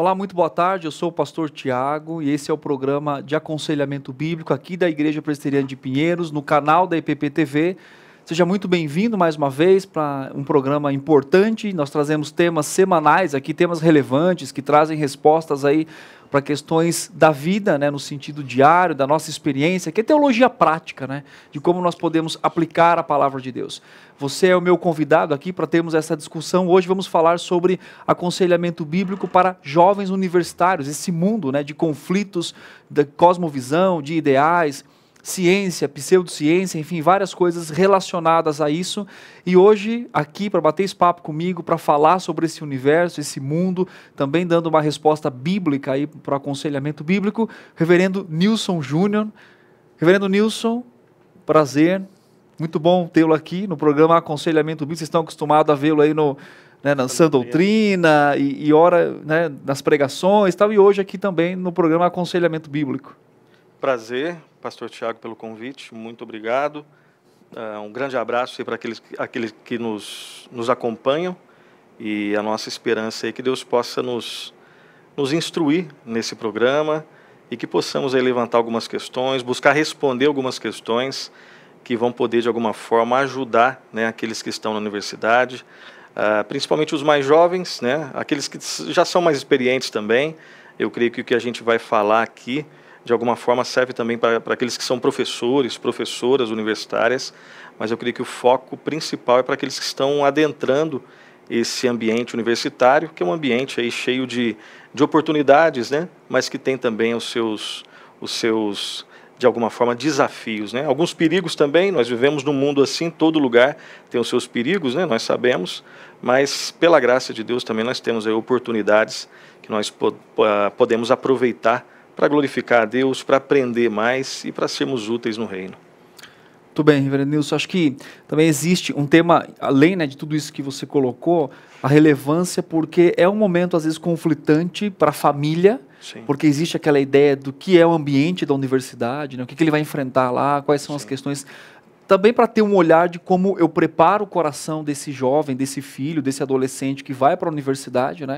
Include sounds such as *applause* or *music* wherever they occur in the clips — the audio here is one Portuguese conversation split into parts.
Olá, muito boa tarde. Eu sou o pastor Tiago e esse é o programa de aconselhamento bíblico aqui da Igreja Presbiteriana de Pinheiros, no canal da IPP TV. Seja muito bem-vindo mais uma vez para um programa importante. Nós trazemos temas semanais aqui, temas relevantes que trazem respostas aí para questões da vida, né, no sentido diário, da nossa experiência, que é teologia prática, né, de como nós podemos aplicar a palavra de Deus. Você é o meu convidado aqui para termos essa discussão. Hoje vamos falar sobre aconselhamento bíblico para jovens universitários, esse mundo né, de conflitos, de cosmovisão, de ideais, ciência, pseudociência, enfim, várias coisas relacionadas a isso. E hoje, aqui, para bater esse papo comigo, para falar sobre esse universo, esse mundo, também dando uma resposta bíblica aí para o aconselhamento bíblico, reverendo Nilson Júnior. Reverendo Nilson, prazer muito bom tê-lo aqui no programa Aconselhamento Bíblico. Vocês estão acostumados a vê-lo aí no né, na Sã Doutrina e, e ora né, nas pregações tal, e hoje aqui também no programa Aconselhamento Bíblico. Prazer, pastor Tiago, pelo convite. Muito obrigado. Uh, um grande abraço para aqueles, aqueles que nos, nos acompanham e a nossa esperança é que Deus possa nos, nos instruir nesse programa e que possamos aí, levantar algumas questões, buscar responder algumas questões que vão poder, de alguma forma, ajudar né, aqueles que estão na universidade, uh, principalmente os mais jovens, né, aqueles que já são mais experientes também. Eu creio que o que a gente vai falar aqui, de alguma forma, serve também para aqueles que são professores, professoras universitárias, mas eu creio que o foco principal é para aqueles que estão adentrando esse ambiente universitário, que é um ambiente aí cheio de, de oportunidades, né? mas que tem também os seus, os seus de alguma forma, desafios. Né? Alguns perigos também, nós vivemos num mundo assim, todo lugar tem os seus perigos, né? nós sabemos, mas pela graça de Deus também nós temos aí oportunidades que nós podemos aproveitar para glorificar a Deus, para aprender mais e para sermos úteis no reino. Tudo bem, reverendo Nilson. Acho que também existe um tema, além né, de tudo isso que você colocou, a relevância, porque é um momento, às vezes, conflitante para a família, Sim. porque existe aquela ideia do que é o ambiente da universidade, né, o que, que, ele vai enfrentar lá, quais são Sim. as questões. Também para ter um olhar de como eu preparo o coração desse jovem, desse filho, desse adolescente que vai para a universidade, né?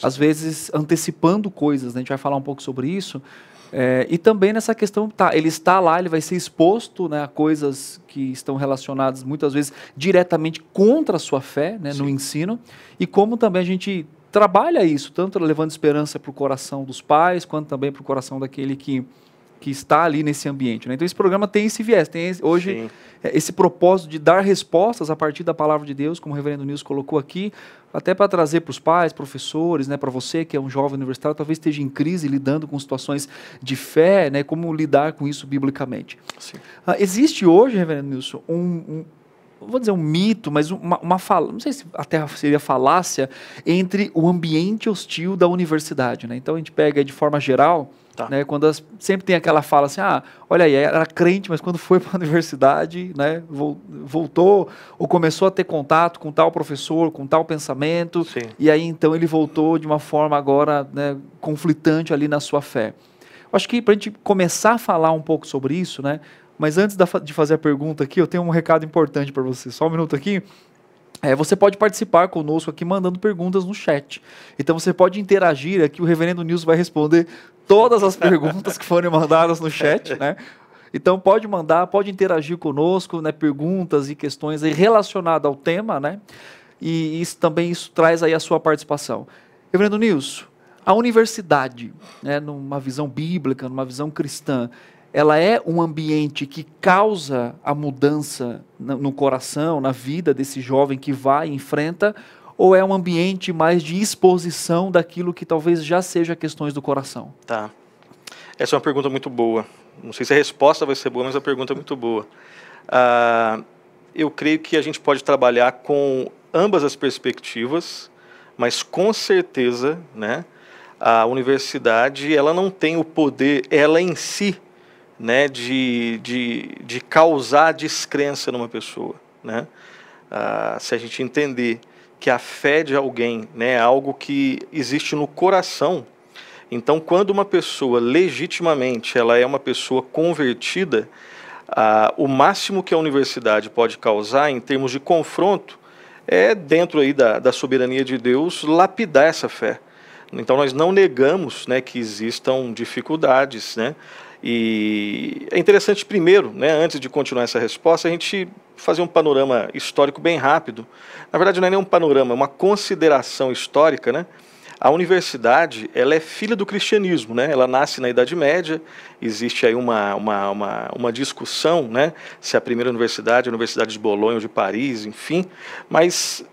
Sim. Às vezes antecipando coisas, né? a gente vai falar um pouco sobre isso, é, e também nessa questão, tá, ele está lá, ele vai ser exposto né, a coisas que estão relacionadas muitas vezes diretamente contra a sua fé, né, no ensino, e como também a gente trabalha isso, tanto levando esperança para o coração dos pais, quanto também para o coração daquele que que está ali nesse ambiente. Né? Então esse programa tem esse viés, tem esse, hoje é, esse propósito de dar respostas a partir da palavra de Deus, como o Reverendo Nils colocou aqui, até para trazer para os pais, professores, né, para você que é um jovem universitário, talvez esteja em crise lidando com situações de fé, né, como lidar com isso biblicamente. Ah, existe hoje, Reverendo Nilson, um, um vou dizer um mito, mas uma, uma fala, não sei se até seria falácia, entre o ambiente hostil da universidade. Né? Então a gente pega de forma geral Tá. Né, quando as, sempre tem aquela fala assim, ah, olha aí, era crente, mas quando foi *laughs* para a universidade, né, voltou ou começou a ter contato com tal professor, com tal pensamento, Sim. e aí então ele voltou de uma forma agora né, conflitante ali na sua fé. Eu acho que para a gente começar a falar um pouco sobre isso, né, mas antes da, de fazer a pergunta aqui, eu tenho um recado importante para você. Só um minuto aqui. É, você pode participar conosco aqui mandando perguntas no chat. Então você pode interagir aqui, o Reverendo News vai responder todas as perguntas que forem mandadas no chat, né? Então pode mandar, pode interagir conosco, né? Perguntas e questões relacionadas ao tema, né? E isso também isso traz aí a sua participação. Reverendo Nilson, a universidade, né, numa visão bíblica, numa visão cristã, ela é um ambiente que causa a mudança no coração, na vida desse jovem que vai e enfrenta, ou é um ambiente mais de exposição daquilo que talvez já seja questões do coração? Tá. Essa é uma pergunta muito boa. Não sei se a resposta vai ser boa, mas a pergunta é muito boa. Uh, eu creio que a gente pode trabalhar com ambas as perspectivas, mas com certeza, né? A universidade ela não tem o poder, ela em si né, de, de, de causar descrença numa pessoa. Né? Ah, se a gente entender que a fé de alguém né, é algo que existe no coração, então quando uma pessoa legitimamente ela é uma pessoa convertida, ah, o máximo que a universidade pode causar em termos de confronto é, dentro aí da, da soberania de Deus, lapidar essa fé. Então nós não negamos né, que existam dificuldades, né? E é interessante, primeiro, né, antes de continuar essa resposta, a gente fazer um panorama histórico bem rápido. Na verdade, não é nem um panorama, é uma consideração histórica. Né? A universidade ela é filha do cristianismo, né? ela nasce na Idade Média, existe aí uma, uma, uma, uma discussão né, se é a primeira universidade é a Universidade de Bolonha ou de Paris, enfim, mas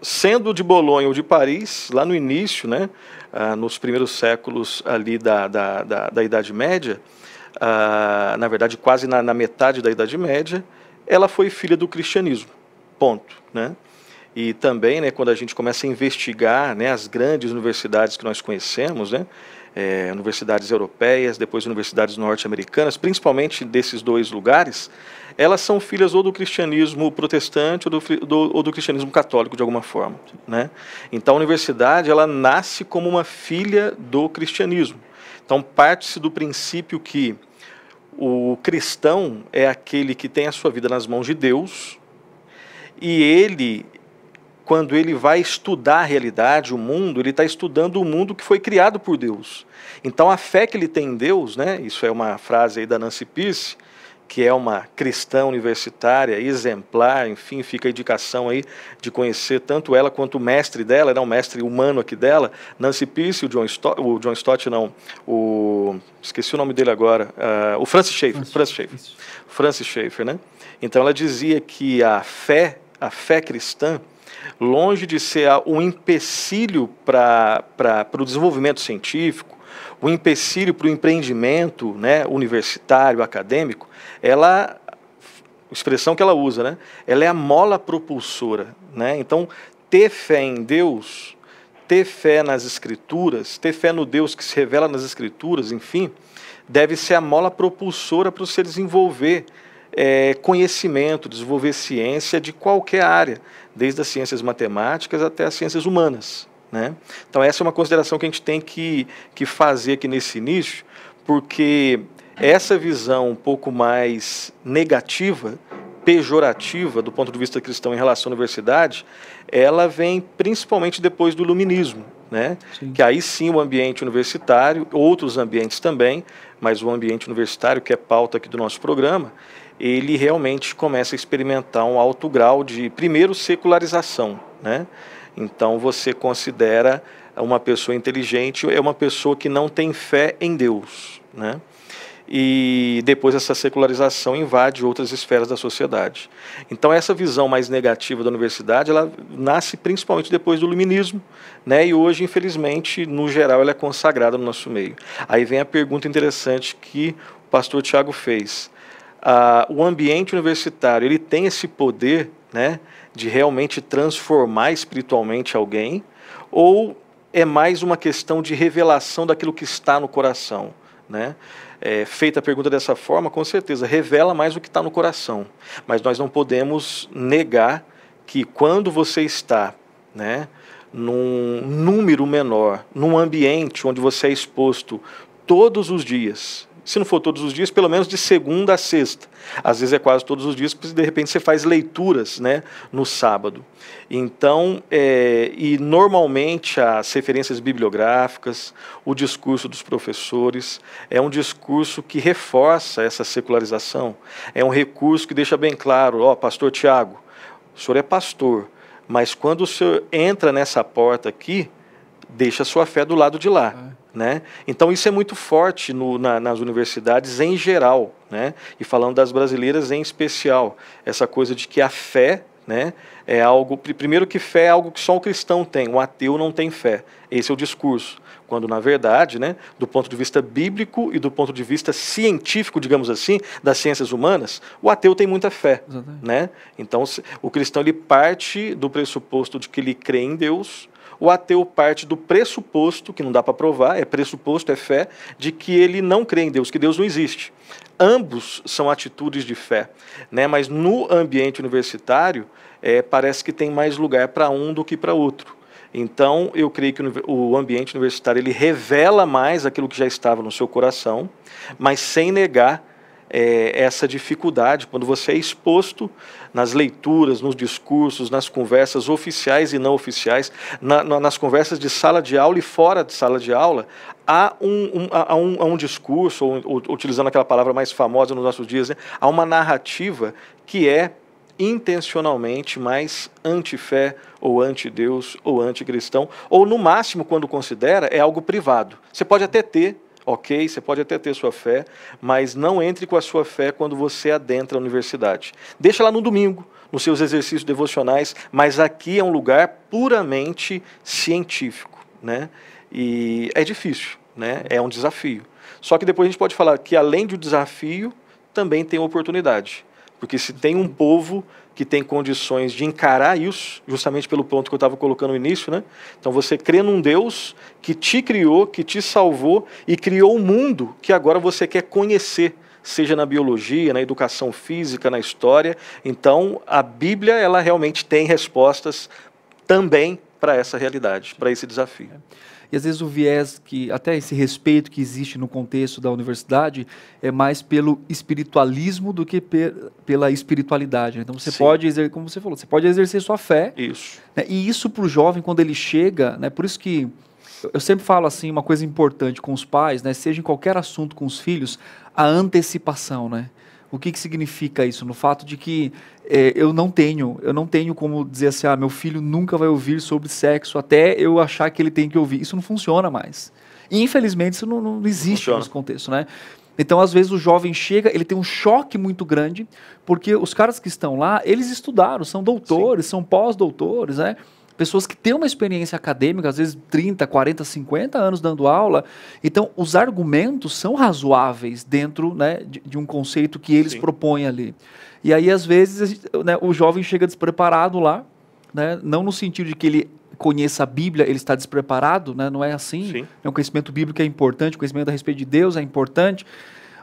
sendo de Bolonha ou de Paris, lá no início, né, ah, nos primeiros séculos ali da, da, da, da Idade Média, ah, na verdade quase na, na, metade da Idade Média, ela foi filha do cristianismo, ponto, né? E também, né, quando a gente começa a investigar né, as grandes universidades que nós conhecemos, né, é, universidades europeias, depois universidades norte-americanas, principalmente desses dois lugares, elas são filhas ou do cristianismo protestante ou do, do, ou do cristianismo católico, de alguma forma. Né? Então, a universidade ela nasce como uma filha do cristianismo. Então, parte-se do princípio que o cristão é aquele que tem a sua vida nas mãos de Deus e ele, quando ele vai estudar a realidade, o mundo, ele está estudando o mundo que foi criado por Deus. Então a fé que ele tem em Deus, né? Isso é uma frase aí da Nancy Pierce que é uma cristã universitária, exemplar, enfim, fica a indicação aí de conhecer tanto ela quanto o mestre dela, era né, o mestre humano aqui dela, Nancy Pierce, o John Stott, o John Stott não, o, esqueci o nome dele agora, uh, o Francis Schaeffer, Francis, Francis Schaeffer, isso. Francis Schaeffer, né? Então ela dizia que a fé, a fé cristã, longe de ser um empecilho para o desenvolvimento científico, o empecilho para o empreendimento né, universitário, acadêmico, ela expressão que ela usa, né? Ela é a mola propulsora, né? Então, ter fé em Deus, ter fé nas escrituras, ter fé no Deus que se revela nas escrituras, enfim, deve ser a mola propulsora para você desenvolver é, conhecimento, desenvolver ciência de qualquer área, desde as ciências matemáticas até as ciências humanas. Né? Então, essa é uma consideração que a gente tem que, que fazer aqui nesse início, porque essa visão um pouco mais negativa, pejorativa do ponto de vista cristão em relação à universidade, ela vem principalmente depois do iluminismo, né? Que aí sim o ambiente universitário, outros ambientes também, mas o ambiente universitário, que é pauta aqui do nosso programa, ele realmente começa a experimentar um alto grau de, primeiro, secularização. Né? Então, você considera uma pessoa inteligente é uma pessoa que não tem fé em Deus. Né? e depois essa secularização invade outras esferas da sociedade. Então essa visão mais negativa da universidade, ela nasce principalmente depois do iluminismo, né? E hoje, infelizmente, no geral ela é consagrada no nosso meio. Aí vem a pergunta interessante que o pastor Tiago fez. Ah, o ambiente universitário, ele tem esse poder, né, de realmente transformar espiritualmente alguém ou é mais uma questão de revelação daquilo que está no coração, né? é, feita a pergunta dessa forma, com certeza revela mais o que está no coração. Mas nós não podemos negar que quando você está, né, num número menor, num ambiente onde você é exposto todos os dias se não for todos os dias, pelo menos de segunda a sexta. Às vezes é quase todos os dias, porque de repente você faz leituras né, no sábado. Então, é, e normalmente as referências bibliográficas, o discurso dos professores, é um discurso que reforça essa secularização. É um recurso que deixa bem claro, ó, oh, pastor Tiago, o senhor é pastor, mas quando o senhor entra nessa porta aqui, deixa a sua fé do lado de lá. É. Né? Então isso é muito forte no, na, nas universidades em geral, né? e falando das brasileiras em especial, essa coisa de que a fé né, é algo, primeiro que fé é algo que só o cristão tem, o ateu não tem fé. Esse é o discurso. Quando, na verdade, né, do ponto de vista bíblico e do ponto de vista científico, digamos assim, das ciências humanas, o ateu tem muita fé. Né? Então, o cristão ele parte do pressuposto de que ele crê em Deus, o ateu parte do pressuposto, que não dá para provar, é pressuposto, é fé, de que ele não crê em Deus, que Deus não existe. Ambos são atitudes de fé, né? mas no ambiente universitário é, parece que tem mais lugar para um do que para outro. Então, eu creio que o ambiente universitário ele revela mais aquilo que já estava no seu coração, mas sem negar é, essa dificuldade quando você é exposto nas leituras, nos discursos, nas conversas oficiais e não oficiais, na, na, nas conversas de sala de aula e fora de sala de aula, há um, um, a, um, um discurso, ou, ou, utilizando aquela palavra mais famosa nos nossos dias, né, há uma narrativa que é intencionalmente mais antifé ou anti-Deus ou anticristão, ou no máximo, quando considera, é algo privado. Você pode até ter ok, você pode até ter sua fé, mas não entre com a sua fé quando você adentra a universidade. Deixa lá no domingo, nos seus exercícios devocionais, mas aqui é um lugar puramente científico, né? E é difícil, né? É um desafio. Só que depois a gente pode falar que além do desafio, também tem oportunidade. Porque se tem um povo que tem condições de encarar isso, justamente pelo ponto que eu estava colocando no início, né? Então você crê num Deus que te criou, que te salvou e criou o um mundo que agora você quer conhecer, seja na biologia, na educação física, na história. Então a Bíblia ela realmente tem respostas também para essa realidade, para esse desafio e às vezes o viés que até esse respeito que existe no contexto da universidade é mais pelo espiritualismo do que pela espiritualidade. Né? Então você Sim. pode exercer, como você falou, você pode exercer sua fé. Isso. Né? E isso para o jovem quando ele chega, né? Por isso que eu sempre falo assim uma coisa importante com os pais, né? Seja em qualquer assunto com os filhos, a antecipação, né? O que, que significa isso? No fato de que é, eu não tenho, eu não tenho como dizer assim, ah, meu filho nunca vai ouvir sobre sexo até eu achar que ele tem que ouvir. Isso não funciona mais. E, infelizmente, isso não, não existe nesse contexto, né? Então, às vezes, o jovem chega, ele tem um choque muito grande, porque os caras que estão lá, eles estudaram, são doutores, Sim. são pós-doutores, né? pessoas que têm uma experiência acadêmica, às vezes 30, 40, 50 anos dando aula. Então, os argumentos são razoáveis dentro né, de, de um conceito que eles Sim. propõem ali. E aí, às vezes, né, o jovem chega despreparado lá, né, não no sentido de que ele conheça a Bíblia, ele está despreparado, né, não é assim. Sim. É um conhecimento bíblico é importante, o conhecimento a respeito de Deus é importante,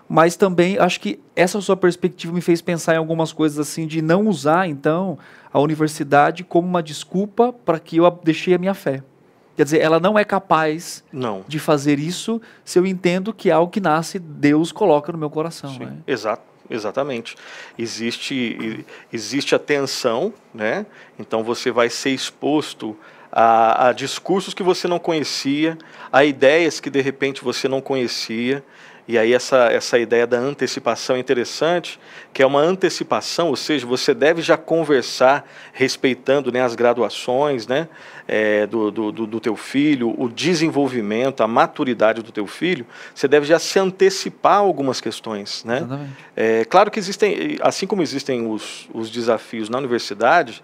mas também acho que essa sua perspectiva me fez pensar em algumas coisas assim, de não usar, então, a universidade como uma desculpa para que eu deixei a minha fé. Quer dizer, ela não é capaz não. de fazer isso se eu entendo que é algo que nasce, Deus coloca no meu coração. Sim, né? exato. Exatamente. Existe, existe a tensão, né? Então você vai ser exposto a, a discursos que você não conhecia, a ideias que de repente você não conhecia. E aí essa, essa ideia da antecipação é interessante, que é uma antecipação, ou seja, você deve já conversar respeitando né, as graduações né, é, do, do, do teu filho, o desenvolvimento, a maturidade do teu filho, você deve já se antecipar algumas questões. Né? É, claro que existem, assim como existem os, os desafios na universidade,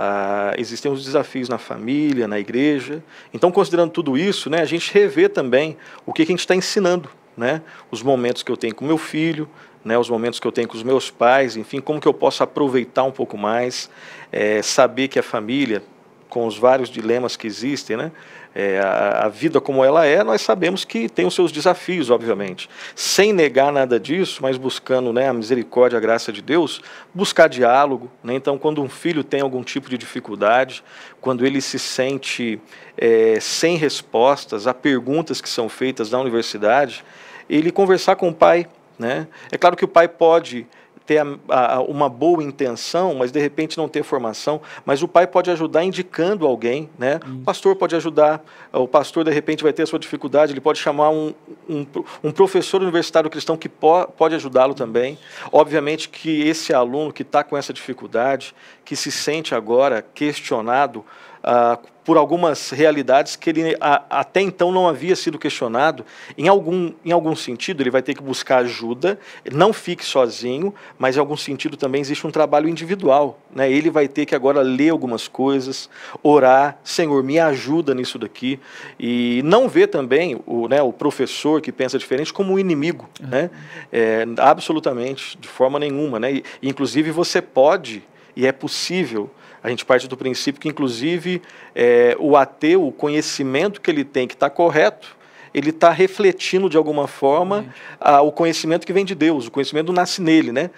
ah, existem os desafios na família, na igreja. Então, considerando tudo isso, né, a gente revê também o que, que a gente está ensinando né? Os momentos que eu tenho com meu filho, né, os momentos que eu tenho com os meus pais, enfim, como que eu posso aproveitar um pouco mais, é, saber que a família, com os vários dilemas que existem, né, é, a, a, vida como ela é, nós sabemos que tem os seus desafios, obviamente. Sem negar nada disso, mas buscando né, a misericórdia, a graça de Deus, buscar diálogo. Né? Então, quando um filho tem algum tipo de dificuldade, quando ele se sente é, sem respostas a perguntas que são feitas na universidade, ele conversar com o pai. Né? É claro que o pai pode ter a, a, uma boa intenção, mas de repente não ter formação, mas o pai pode ajudar indicando alguém, né? Hum. O pastor pode ajudar, o pastor de repente vai ter a sua dificuldade, ele pode chamar um, um, um professor universitário cristão que po, pode ajudá-lo também. Obviamente que esse aluno que está com essa dificuldade, que se sente agora questionado, ah, por algumas realidades que ele a, até então não havia sido questionado. Em algum, em algum sentido, ele vai ter que buscar ajuda, não fique sozinho, mas em algum sentido também existe um trabalho individual. Né? Ele vai ter que agora ler algumas coisas, orar, Senhor, me ajuda nisso daqui. E não ver também o, né, o professor que pensa diferente como um inimigo, uhum. né? É, absolutamente, de forma nenhuma. Né? E, inclusive, você pode e é possível a gente parte do princípio que, inclusive, é, o ateu, o conhecimento que ele tem que está correto, ele está refletindo de alguma forma a, o conhecimento que vem de Deus, o conhecimento nasce nele, né?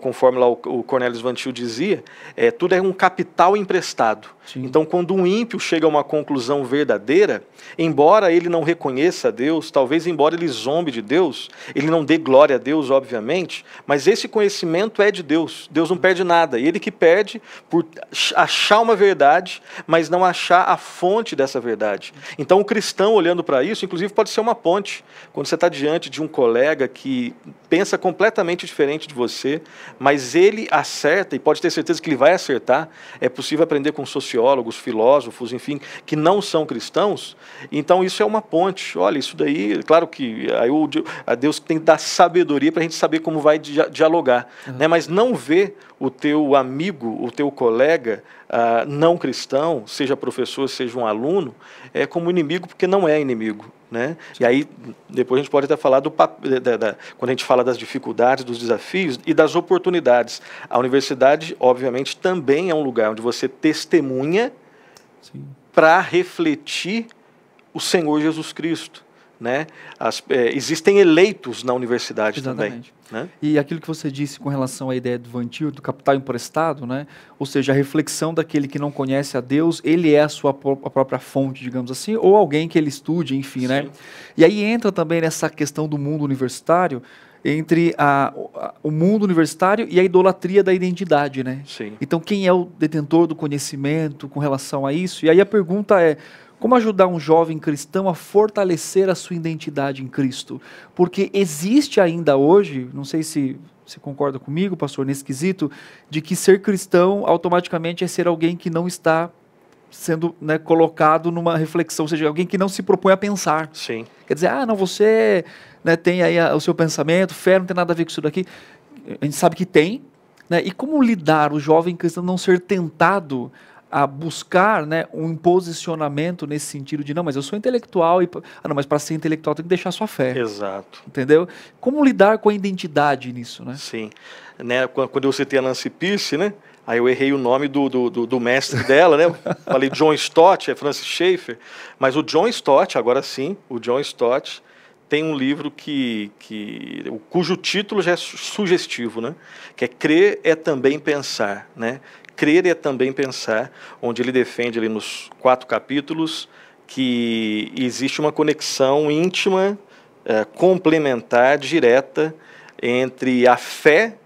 Conforme lá o, Cornelius Van Til dizia, é, tudo é um capital emprestado. Sim. Então, quando um ímpio chega a uma conclusão verdadeira, embora ele não reconheça a Deus, talvez embora ele zombe de Deus, ele não dê glória a Deus, obviamente, mas esse conhecimento é de Deus. Deus não perde nada. Ele que perde por achar uma verdade, mas não achar a fonte dessa verdade. Então, o cristão olhando para isso, inclusive, pode ser uma ponte. Quando você está diante de um colega que pensa completamente diferente de você, mas ele acerta e pode ter certeza que ele vai acertar, é possível aprender com um sociólogos, filósofos, enfim, que não são cristãos, então isso é uma ponte. Olha, isso daí, claro que aí o, a Deus tem que dar sabedoria para a gente saber como vai dialogar, uhum. né? mas não ver o teu amigo, o teu colega ah, não cristão, seja professor, seja um aluno, é como inimigo, porque não é inimigo. Né? E aí, depois a gente pode até falar do da, da, quando a gente fala das dificuldades, dos desafios e das oportunidades. A universidade, obviamente, também é um lugar onde você testemunha para refletir o Senhor Jesus Cristo. Né? As, é, existem eleitos na universidade Exatamente. também. Né? E aquilo que você disse com relação à ideia do vantio, do capital emprestado, né? ou seja, a reflexão daquele que não conhece a Deus, ele é a sua pró a própria fonte, digamos assim, ou alguém que ele estude, enfim. Né? E aí entra também nessa questão do mundo universitário, entre a, a, o mundo universitário e a idolatria da identidade, né? Sim. Então, quem é o detentor do conhecimento com relação a isso? E aí a pergunta é, como ajudar um jovem cristão a fortalecer a sua identidade em Cristo? Porque existe ainda hoje, não sei se você concorda comigo, pastor, nesse quesito, de que ser cristão automaticamente é ser alguém que não está sendo né, colocado numa reflexão, ou seja, alguém que não se propõe a pensar. Sim. Quer dizer, ah, não, você né, tem aí o seu pensamento, fé não tem nada a ver com isso daqui. A gente sabe que tem, né? E como lidar o jovem cristão não ser tentado a buscar né, um posicionamento nesse sentido de não, mas eu sou intelectual e ah, não, mas para ser intelectual tem que deixar sua fé. Exato. Entendeu? Como lidar com a identidade nisso, né? Sim. Né, quando eu citei a Nancy Pierce, né? Aí eu errei o nome do, do, do, do mestre dela, né? *laughs* Falei John Stott, é Francis Schaeffer. Mas o John Stott, agora sim, o John Stott tem um livro que, que cujo título já é sugestivo, né? Que é Crer é também pensar, né? Crer é também pensar, onde ele defende ali nos quatro capítulos que existe uma conexão íntima, eh, complementar, direta entre a fé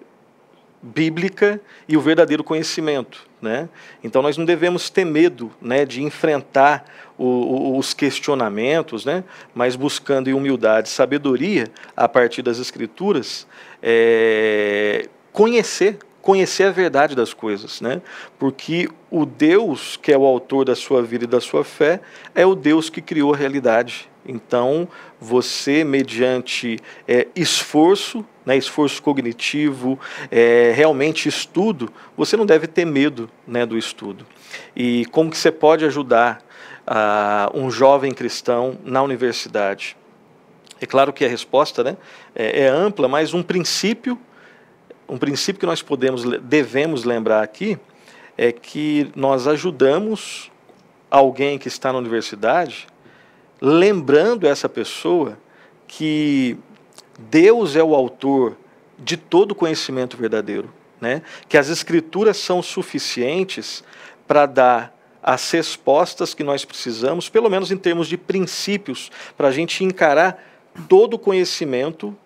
bíblica e o verdadeiro conhecimento. Né? Então nós não devemos ter medo né, de enfrentar o, o, os questionamentos, né, mas buscando em humildade, sabedoria a partir das escrituras, é, conhecer conhecer a verdade das coisas, né? Porque o Deus que é o autor da sua vida e da sua fé é o Deus que criou a realidade. Então, você, mediante é, esforço, né, esforço cognitivo, é, realmente estudo, você não deve ter medo né, do estudo. E como que você pode ajudar uh, um jovem cristão na universidade? É claro que a resposta né, é, é ampla, mas um princípio um princípio que nós podemos, devemos lembrar aqui é que nós ajudamos alguém que está na universidade, lembrando essa pessoa que Deus é o autor de todo conhecimento verdadeiro, né? Que as escrituras são suficientes para dar as respostas que nós precisamos, pelo menos em termos de princípios, para a gente encarar todo o conhecimento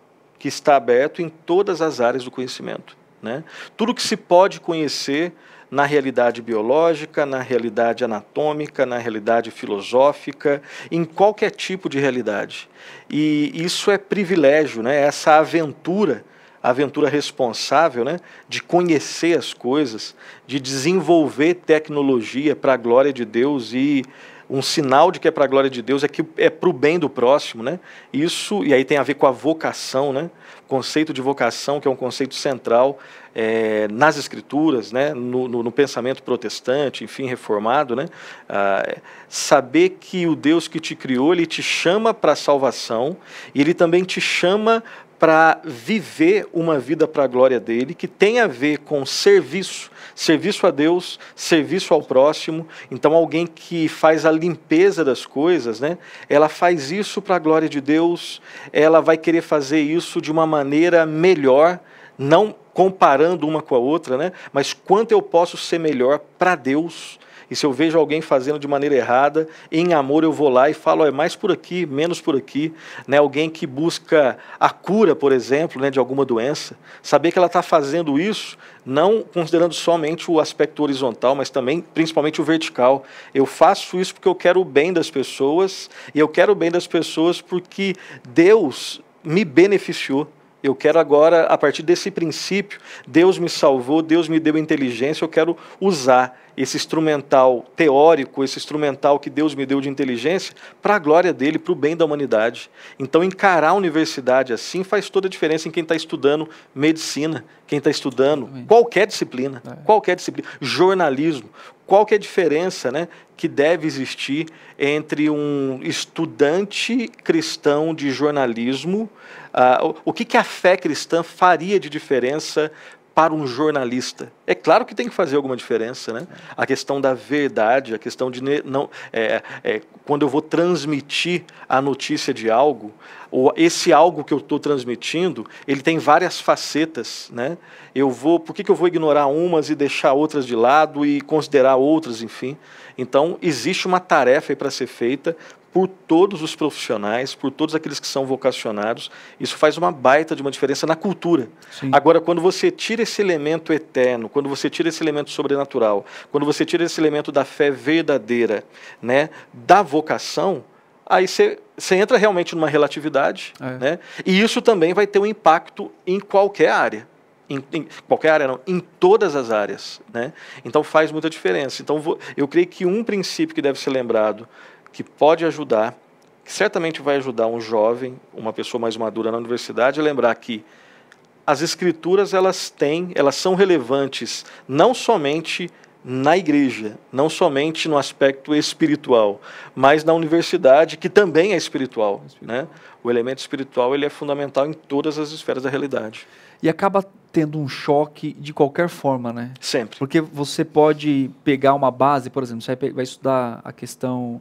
que está aberto em todas as áreas do conhecimento. Né? Tudo que se pode conhecer na realidade biológica, na realidade anatômica, na realidade filosófica, em qualquer tipo de realidade. E isso é privilégio, né? É essa aventura, aventura responsável né? de conhecer as coisas, de desenvolver tecnologia para a glória de Deus e, um sinal de que é para a glória de Deus é que é para o bem do próximo, né? Isso, e aí tem a ver com a vocação, né? O conceito de vocação, que é um conceito central é, nas escrituras, né? No, no, no, pensamento protestante, enfim, reformado, né? Ah, saber que o Deus que te criou, ele te chama para a salvação e ele também te chama para viver uma vida para a glória dele, que tem a ver com serviço, serviço a Deus, serviço ao próximo. Então, alguém que faz a limpeza das coisas, né? Ela faz isso para a glória de Deus. Ela vai querer fazer isso de uma maneira melhor, não comparando uma com a outra, né? Mas quanto eu posso ser melhor para Deus e se eu vejo alguém fazendo de maneira errada, em amor eu vou lá e falo, oh, é mais por aqui, menos por aqui. Né? Alguém que busca a cura, por exemplo, né, de alguma doença, saber que ela está fazendo isso, não considerando somente o aspecto horizontal, mas também, principalmente, o vertical. Eu faço isso porque eu quero o bem das pessoas, e eu quero o bem das pessoas porque Deus me beneficiou. Eu quero agora, a partir desse princípio, Deus me salvou, Deus me deu inteligência, eu quero usar esse instrumental teórico, esse instrumental que Deus me deu de inteligência, para a glória dele, para o bem da humanidade. Então, encarar a universidade assim faz toda a diferença em quem está estudando medicina, quem está estudando qualquer disciplina, é. qualquer disciplina, jornalismo. Qual que é a diferença né, que deve existir entre um estudante cristão de jornalismo? Uh, o que, que a fé cristã faria de diferença para um jornalista. É claro que tem que fazer alguma diferença, né? A questão da verdade, a questão de não é, é, quando eu vou transmitir a notícia de algo ou esse algo que eu estou transmitindo, ele tem várias facetas, né? Eu vou, por que, que eu vou ignorar umas e deixar outras de lado e considerar outras, enfim? Então existe uma tarefa para ser feita por todos os profissionais, por todos aqueles que são vocacionados. Isso faz uma baita de uma diferença na cultura. Sim. Agora, quando você tira esse elemento eterno, quando você tira esse elemento sobrenatural, quando você tira esse elemento da fé verdadeira, né, da vocação, aí você, você entra realmente numa relatividade, é. né? E isso também vai ter um impacto em qualquer área. Em, em, qualquer área não, em todas as áreas, né? Então faz muita diferença. Então vou, eu creio que um princípio que deve ser lembrado que pode ajudar, que certamente vai ajudar um jovem, uma pessoa mais madura na universidade, a é lembrar que as escrituras elas têm, elas são relevantes não somente na igreja, não somente no aspecto espiritual, mas na universidade, que também é espiritual. Né? O elemento espiritual ele é fundamental em todas as esferas da realidade. E acaba tendo um choque de qualquer forma, né? Sempre. Porque você pode pegar uma base, por exemplo, você vai estudar a questão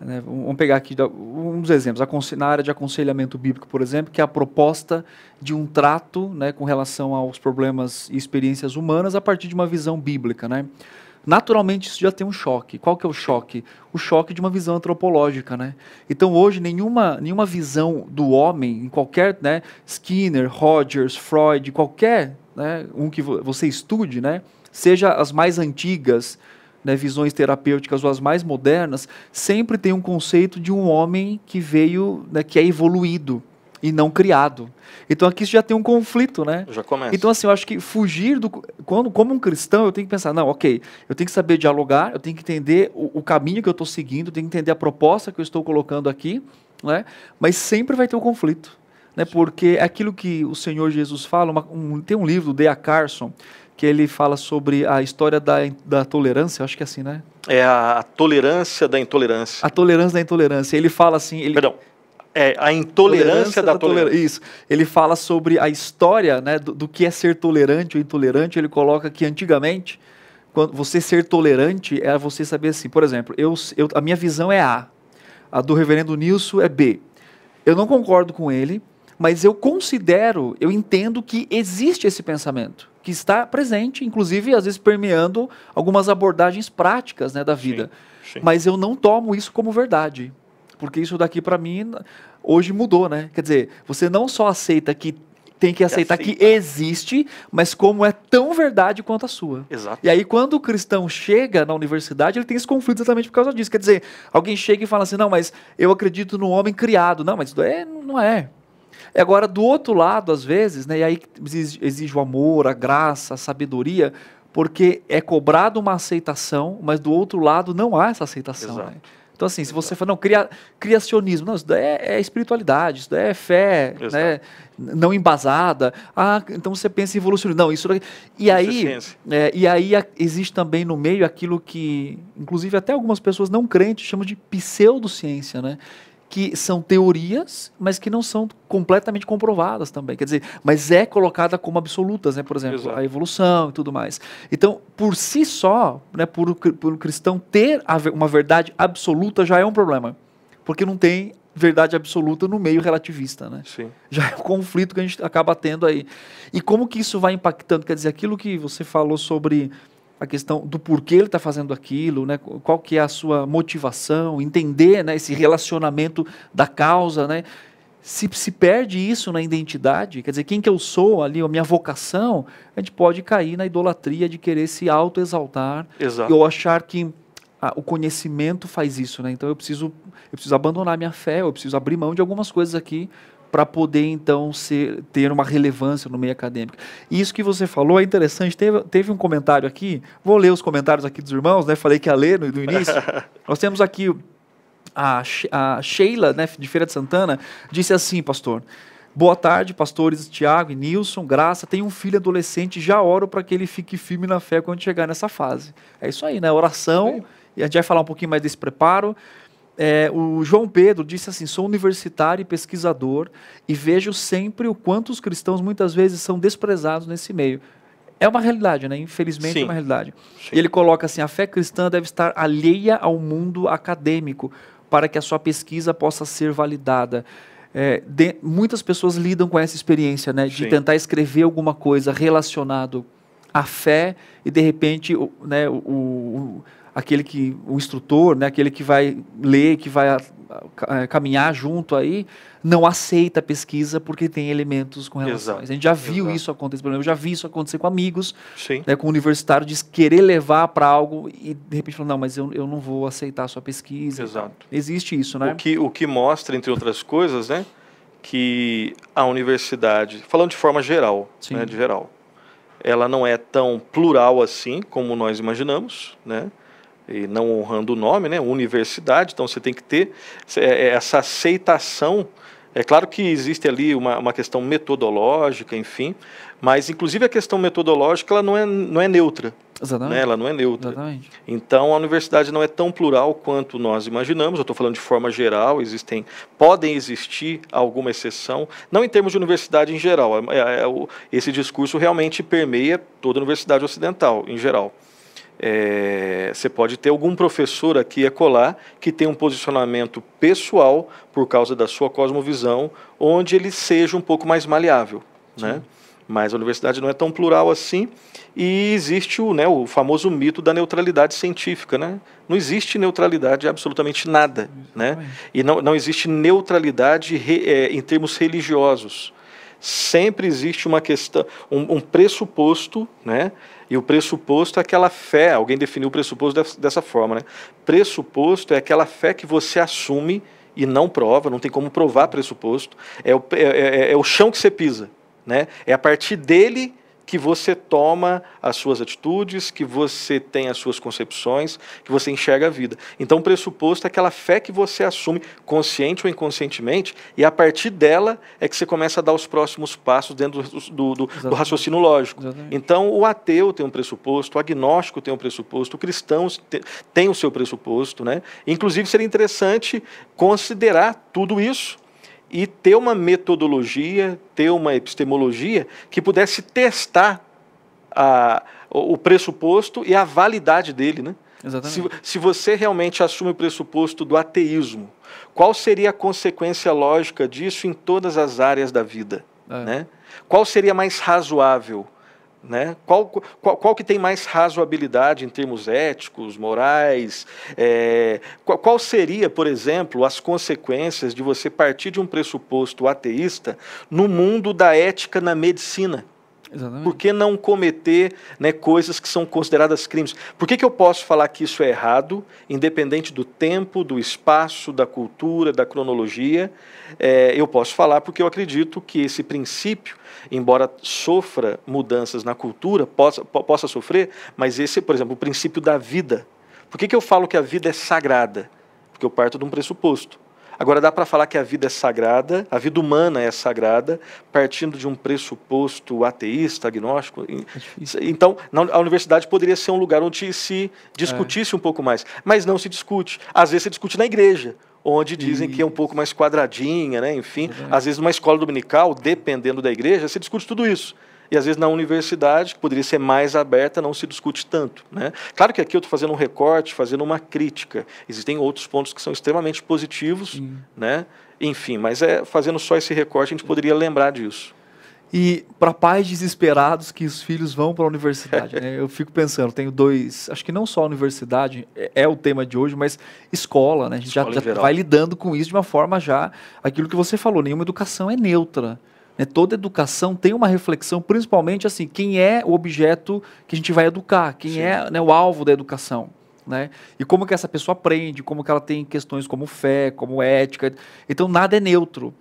né? Vamos pegar aqui uns exemplos. Na área de aconselhamento bíblico, por exemplo, que é a proposta de um trato né, com relação aos problemas e experiências humanas a partir de uma visão bíblica. Né? Naturalmente, isso já tem um choque. Qual que é o choque? O choque de uma visão antropológica. Né? Então, hoje, nenhuma, nenhuma visão do homem, em qualquer né, Skinner, Rogers, Freud, qualquer né, um que você estude, né, seja as mais antigas, né, visões terapêuticas ou as mais modernas, sempre tem um conceito de um homem que veio, né, que é evoluído e não criado. Então aqui já tem um conflito, né? Já começa. Então assim, eu acho que fugir do quando como um cristão, eu tenho que pensar, não, OK, eu tenho que saber dialogar, eu tenho que entender o, o caminho que eu estou seguindo, eu tenho que entender a proposta que eu estou colocando aqui, né? Mas sempre vai ter um conflito. Né, porque é aquilo que o Senhor Jesus fala, uma, um, tem um livro do D.A. Carson, que ele fala sobre a história da, da tolerância, acho que é assim, né? É a, a tolerância da intolerância. A tolerância da intolerância. Ele fala assim. Ele... Perdão. É, a intolerância tolerância da, da tolerância. Isso. Ele fala sobre a história né, do, do que é ser tolerante ou intolerante. Ele coloca que antigamente, quando você ser tolerante era você saber assim, por exemplo, eu, eu, a minha visão é A, a do reverendo Nilson é B. Eu não concordo com ele, mas eu considero, eu entendo que existe esse pensamento que está presente, inclusive às vezes permeando algumas abordagens práticas né, da vida. Sim, sim. Mas eu não tomo isso como verdade, porque isso daqui para mim hoje mudou, né? Quer dizer, você não só aceita que tem que aceitar que existe, mas como é tão verdade quanto a sua. Exato. E aí, quando o cristão chega na universidade, ele tem esse conflito exatamente por causa disso. Quer dizer, alguém chega e fala assim: não, mas eu acredito no homem criado. Não, mas isso é, não é. É, agora, do outro lado, às vezes, né, e aí exige o amor, a graça, a sabedoria, porque é cobrado uma aceitação, mas do outro lado não há essa aceitação. Né? Então, assim, se você fala, não, cria, criacionismo, não, isso daí é, é espiritualidade, isso daí é fé, né, não embasada. Ah, então você pensa em evolucionismo. Não, isso daí. E é aí, é, e aí a, existe também no meio aquilo que, inclusive, até algumas pessoas não crentes chamam de pseudociência, né? que são teorias, mas que não são completamente comprovadas também. Quer dizer, mas é colocada como absolutas, né? Por exemplo, Exato. a evolução e tudo mais. Então, por si só, né, por, por um cristão ter uma verdade absoluta já é um problema, porque não tem verdade absoluta no meio relativista, né? Sim. Já é um conflito que a gente acaba tendo aí. E como que isso vai impactando? Quer dizer, aquilo que você falou sobre a questão do porquê ele está fazendo aquilo, né? qual que é a sua motivação, entender né, esse relacionamento da causa. Né? Se, se perde isso na identidade, quer dizer, quem que eu sou ali, a minha vocação, a gente pode cair na idolatria de querer se autoexaltar ou achar que ah, o conhecimento faz isso. Né? Então eu preciso, eu preciso abandonar minha fé, eu preciso abrir mão de algumas coisas aqui para poder então ser, ter uma relevância no meio acadêmico. Isso que você falou é interessante. Teve, teve um comentário aqui, vou ler os comentários aqui dos irmãos, né? Falei que ia ler no, no início. *laughs* Nós temos aqui a, a Sheila, né, de Feira de Santana, disse assim, pastor. Boa tarde, pastores Tiago e Nilson. Graça, tenho um filho adolescente, já oro para que ele fique firme na fé quando chegar nessa fase. É isso aí, né? Oração, e a gente vai falar um pouquinho mais desse preparo é, o João Pedro disse assim: sou universitário e pesquisador e vejo sempre o quanto os cristãos muitas vezes são desprezados nesse meio. É uma realidade, né? Infelizmente é Sim. é uma realidade. Sim. Ele coloca assim: a fé cristã deve estar alheia ao mundo acadêmico para que a sua pesquisa possa ser validada. É, de, muitas pessoas lidam com essa experiência, né? De Sim. tentar escrever alguma coisa relacionado à fé e de repente, o, né? o, o aquele que o instrutor, né, aquele que vai ler, que vai ah, caminhar junto aí, não aceita a pesquisa porque tem elementos com relações. Exato, a gente já viu exato. isso acontecer, eu já vi isso acontecer com amigos, né, com universitários universitário de querer levar para algo e de repente falar, não, mas eu, eu não vou aceitar a sua pesquisa. Exato. Existe isso, né? O que, o que mostra, entre outras coisas, né, que a universidade, falando de forma geral, né, de geral, ela não é tão plural assim como nós imaginamos, né? e não honrando o nome, né, universidade, então você tem que ter é, é, essa aceitação. É claro que existe ali uma, uma questão metodológica, enfim, mas inclusive a questão metodológica ela não é, não é neutra. Exatamente. Né? Ela não é neutra. Exatamente. Então a universidade não é tão plural quanto nós imaginamos. Eu estou falando de forma geral. Existem, podem existir alguma exceção, não em termos de universidade em geral. É, é, é, esse discurso realmente permeia toda a universidade ocidental em geral. É, você pode ter algum professor aqui a colar que tem um posicionamento pessoal por causa da sua cosmovisão, onde ele seja um pouco mais maleável, Sim. né? Mas a universidade não é tão plural assim e existe o, né, o famoso mito da neutralidade científica, né? Não existe neutralidade absolutamente nada, né? E não, não existe neutralidade re, é, em termos religiosos sempre existe uma questão, um, um pressuposto né, e o pressuposto é aquela fé, alguém definiu o pressuposto dessa forma, né? Pressuposto é aquela fé que você assume e não prova, não tem como provar pressuposto. É o, é, é, é o chão que você pisa, né? É a partir dele que você toma as suas atitudes, que você tem as suas concepções, que você enxerga a vida. Então, o pressuposto é aquela fé que você assume, consciente ou inconscientemente, e a partir dela é que você começa a dar os próximos passos dentro do, do, do raciocínio lógico. Exatamente. Então, o ateu tem um pressuposto, o agnóstico tem um pressuposto, o cristão tem o seu pressuposto. Né? Inclusive, seria interessante considerar tudo isso e ter uma metodologia, ter uma epistemologia que pudesse testar a, o pressuposto e a validade dele. Né? Se, se, você realmente assume o pressuposto do ateísmo, qual seria a consequência lógica disso em todas as áreas da vida? É. Né? Qual seria mais razoável? Né? Qual, qual, qual, que tem mais razoabilidade em termos éticos, morais? É, qual, qual, seria, por exemplo, as consequências de você partir de um pressuposto ateísta no mundo da ética na medicina? Exatamente. Por que não cometer né, coisas que são consideradas crimes? Por que, que eu posso falar que isso é errado, independente do tempo, do espaço, da cultura, da cronologia? É, eu posso falar porque eu acredito que esse princípio, embora sofra mudanças na cultura, possa, possa sofrer, mas esse, por exemplo, o princípio da vida. Por que, que eu falo que a vida é sagrada? Porque eu parto de um pressuposto Agora, dá para falar que a vida é sagrada, a vida humana é sagrada, partindo de um pressuposto ateísta, agnóstico. É então, a universidade poderia ser um lugar onde se discutisse é. um pouco mais, mas não se discute. Às vezes se discute na igreja, onde dizem que é um pouco mais quadradinha, né? enfim. É Às vezes, numa escola dominical, dependendo da igreja, se discute tudo isso e às vezes na universidade, que poderia ser mais aberta, não se discute tanto. Né? Claro que aqui eu estou fazendo um recorte, fazendo uma crítica. Existem outros pontos que são extremamente positivos, hum. né? enfim, mas é fazendo só esse recorte a gente poderia lembrar disso. E para pais desesperados que os filhos vão para a universidade, né? eu fico pensando, tenho dois, acho que não só a universidade é, é o tema de hoje, mas escola, né? A gente escola já, já vai lidando com isso de uma forma já, aquilo que você falou, nenhuma educação é neutra. Né? Toda educação tem uma reflexão, principalmente assim, quem é o objeto que a gente vai educar, quem Sim. é né, o alvo da educação. Né? E como que essa pessoa aprende, como que ela tem questões como fé, como ética. Então nada é neutro.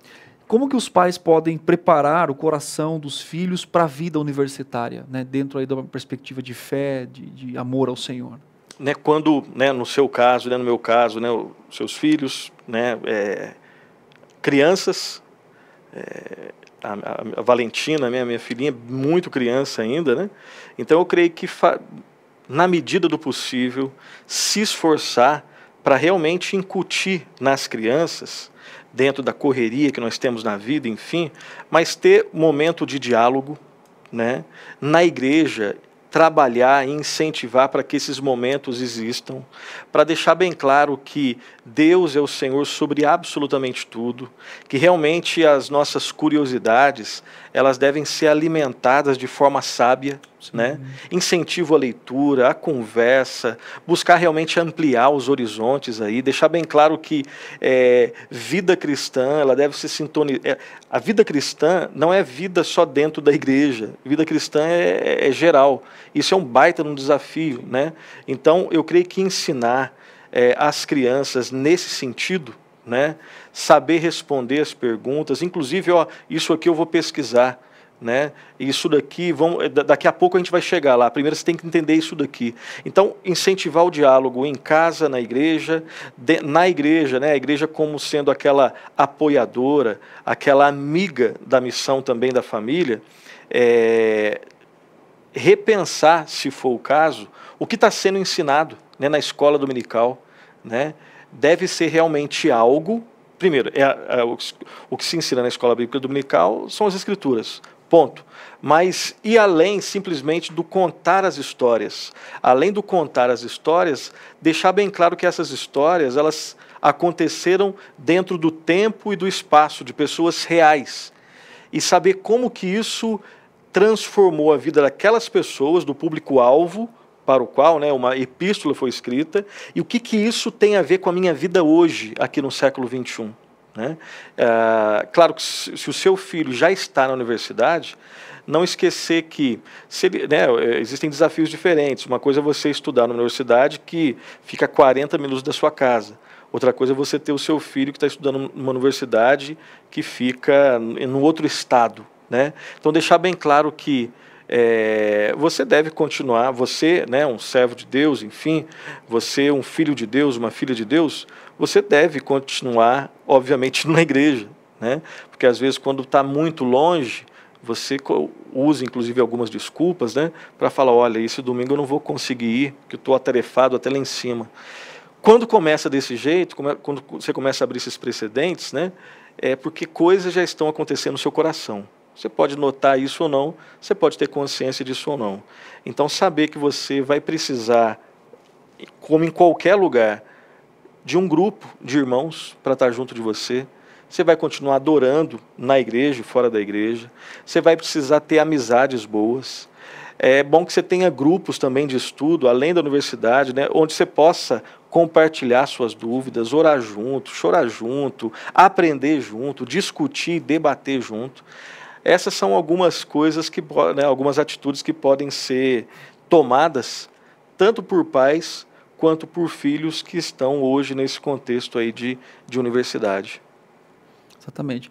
Como que os pais podem preparar o coração dos filhos para a vida universitária, né? dentro aí perspectiva de fé, de, de amor ao Senhor? Né, quando, né, no seu caso, né, no meu caso, né, os seus filhos, né, é, crianças, é, a, a, Valentina, minha, né, minha filhinha, muito criança ainda, né? Então eu creio que, na medida do possível, se esforçar para realmente incutir nas crianças, dentro da correria que nós temos na vida, enfim, mas ter momento de diálogo, né? Na igreja trabalhar e incentivar para que esses momentos existam, para deixar bem claro que Deus é o Senhor sobre absolutamente tudo, que realmente as nossas curiosidades, elas devem ser alimentadas de forma sábia, Sim. né? Incentivo à leitura, à conversa, buscar realmente ampliar os horizontes aí, deixar bem claro que é, vida cristã, ela deve ser sintonizada, eh, a vida cristã não é vida só dentro da igreja, vida cristã é, é geral. Isso é um baita um desafio, né? Então eu creio que ensinar é, as crianças nesse sentido, né? Saber responder as perguntas, inclusive, ó, isso aqui eu vou pesquisar. Né? Isso daqui, vão, eh, daqui a pouco a gente vai chegar lá. Primeiro você tem que entender isso daqui. Então, incentivar o diálogo em casa, na igreja, de, na igreja, né? A igreja como sendo aquela apoiadora, aquela amiga da missão também da família, é, repensar, se for o caso, o que está sendo ensinado né, na escola dominical, né? Deve ser realmente algo primeiro, é, é, o, que se ensina na escola bíblica dominical são as escrituras. Ponto. Mas e além simplesmente do contar as histórias? Além do contar as histórias, deixar bem claro que essas histórias, elas aconteceram dentro do tempo e do espaço de pessoas reais. E saber como que isso transformou a vida daquelas pessoas, do público-alvo, para o qual né, uma epístola foi escrita, e o que, que isso tem a ver com a minha vida hoje, aqui no século XXI. Né? Ah, claro que se o seu filho já está na universidade, não esquecer que ele, né, eh, existem desafios diferentes. Uma coisa é você estudar na universidade que fica 40 minutos da sua casa. Outra coisa é você ter o seu filho que está estudando numa universidade que fica em outro estado. Né? Então, deixar bem claro que é, você deve continuar, você, né, um servo de Deus, enfim, você, um filho de Deus, uma filha de Deus, você deve continuar, obviamente, *laughs* numa igreja, né? Porque às vezes quando está muito longe, você usa inclusive algumas desculpas, né? Para falar, olha, esse domingo eu não vou conseguir ir, que estou atarefado até lá em cima. Quando começa desse jeito, quando você começa a abrir esses precedentes, né? É porque coisas já estão acontecendo no seu coração. Você pode notar isso ou não, você pode ter consciência disso ou não. Então, saber que você vai precisar, como em qualquer lugar, de um grupo de irmãos para estar junto de você. Você vai continuar adorando na igreja e fora da igreja. Você vai precisar ter amizades boas. É bom que você tenha grupos também de estudo, além da universidade, né, onde você possa compartilhar suas dúvidas, orar junto, chorar junto, aprender junto, discutir, debater junto. Essas são algumas coisas que, né, algumas atitudes que podem ser tomadas tanto por pais quanto por filhos que estão hoje nesse contexto aí de, de universidade. Exatamente.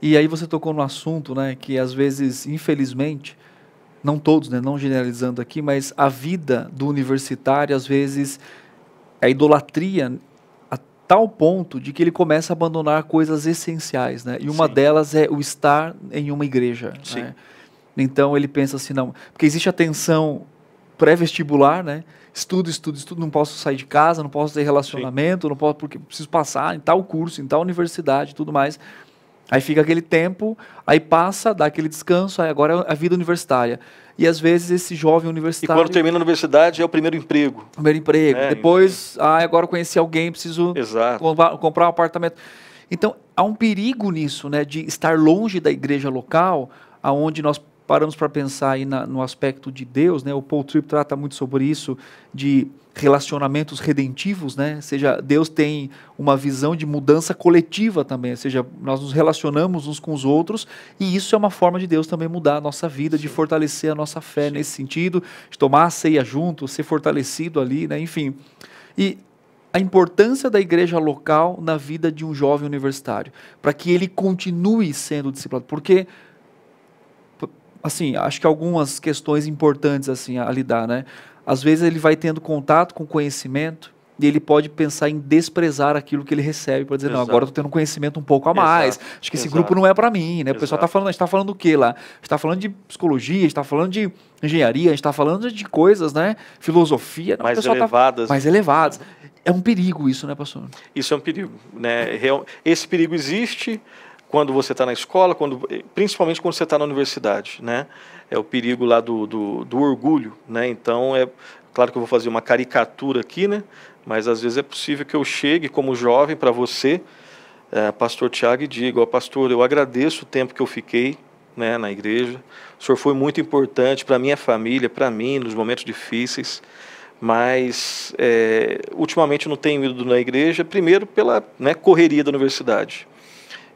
E aí você tocou no assunto, né, que às vezes, infelizmente, não todos, né, não generalizando aqui, mas a vida do universitário, às vezes, é idolatria a tal ponto de que ele começa a abandonar coisas essenciais, né? E uma Sim. delas é o estar em uma igreja. Sim. Né? Então ele pensa assim, não, porque existe a tensão pré-vestibular, né? Estudo, estudo, estudo, não posso sair de casa, não posso ter relacionamento, Sim. não posso, porque preciso passar em tal curso, em tal universidade tudo mais. Aí fica aquele tempo, aí passa, dá aquele descanso, aí agora é a vida universitária. E às vezes esse jovem universitário. E quando termina a universidade é o primeiro emprego. Primeiro emprego. É, Depois, ah, agora conheci alguém, preciso comprar, comprar um apartamento. Então há um perigo nisso, né, de estar longe da igreja local, aonde nós paramos para pensar aí na, no aspecto de Deus, né? O Paul Tripp trata muito sobre isso de relacionamentos redentivos, né? Ou seja, Deus tem uma visão de mudança coletiva também, ou seja, nós nos relacionamos uns com os outros e isso é uma forma de Deus também mudar a nossa vida, Sim. de fortalecer a nossa fé Sim. nesse sentido, de tomar a ceia junto, ser fortalecido ali, né? Enfim. E a importância da igreja local na vida de um jovem universitário, para que ele continue sendo disciplinado, porque assim, acho que algumas questões importantes assim a lidar, né? Às vezes ele vai tendo contato com conhecimento e ele pode pensar em desprezar aquilo que ele recebe para dizer, Exato. não, agora eu estou tendo conhecimento um pouco a mais, Exato. acho que esse Exato. grupo não é para mim, né? O pessoal está falando, está falando o que lá? está falando de psicologia, está falando de engenharia, está falando de coisas, né? Filosofia. Não, mais tá elevadas. Tá mais elevadas. É um perigo isso, né, pastor? Isso é um perigo, né? Esse perigo existe, quando você está na escola, quando, eh, principalmente quando você está na universidade, né? É o perigo lá do, do, do orgulho, né? Então, é claro que eu vou fazer uma caricatura aqui, né? Mas às vezes é possível que eu chegue como jovem para você, é, pastor Tiago, e diga, ó, pastor, eu agradeço o tempo que eu fiquei né, na igreja. O senhor foi muito importante para minha família, para mim, nos momentos difíceis. Mas é, ultimamente não tenho ido na igreja, primeiro pela né, correria da universidade.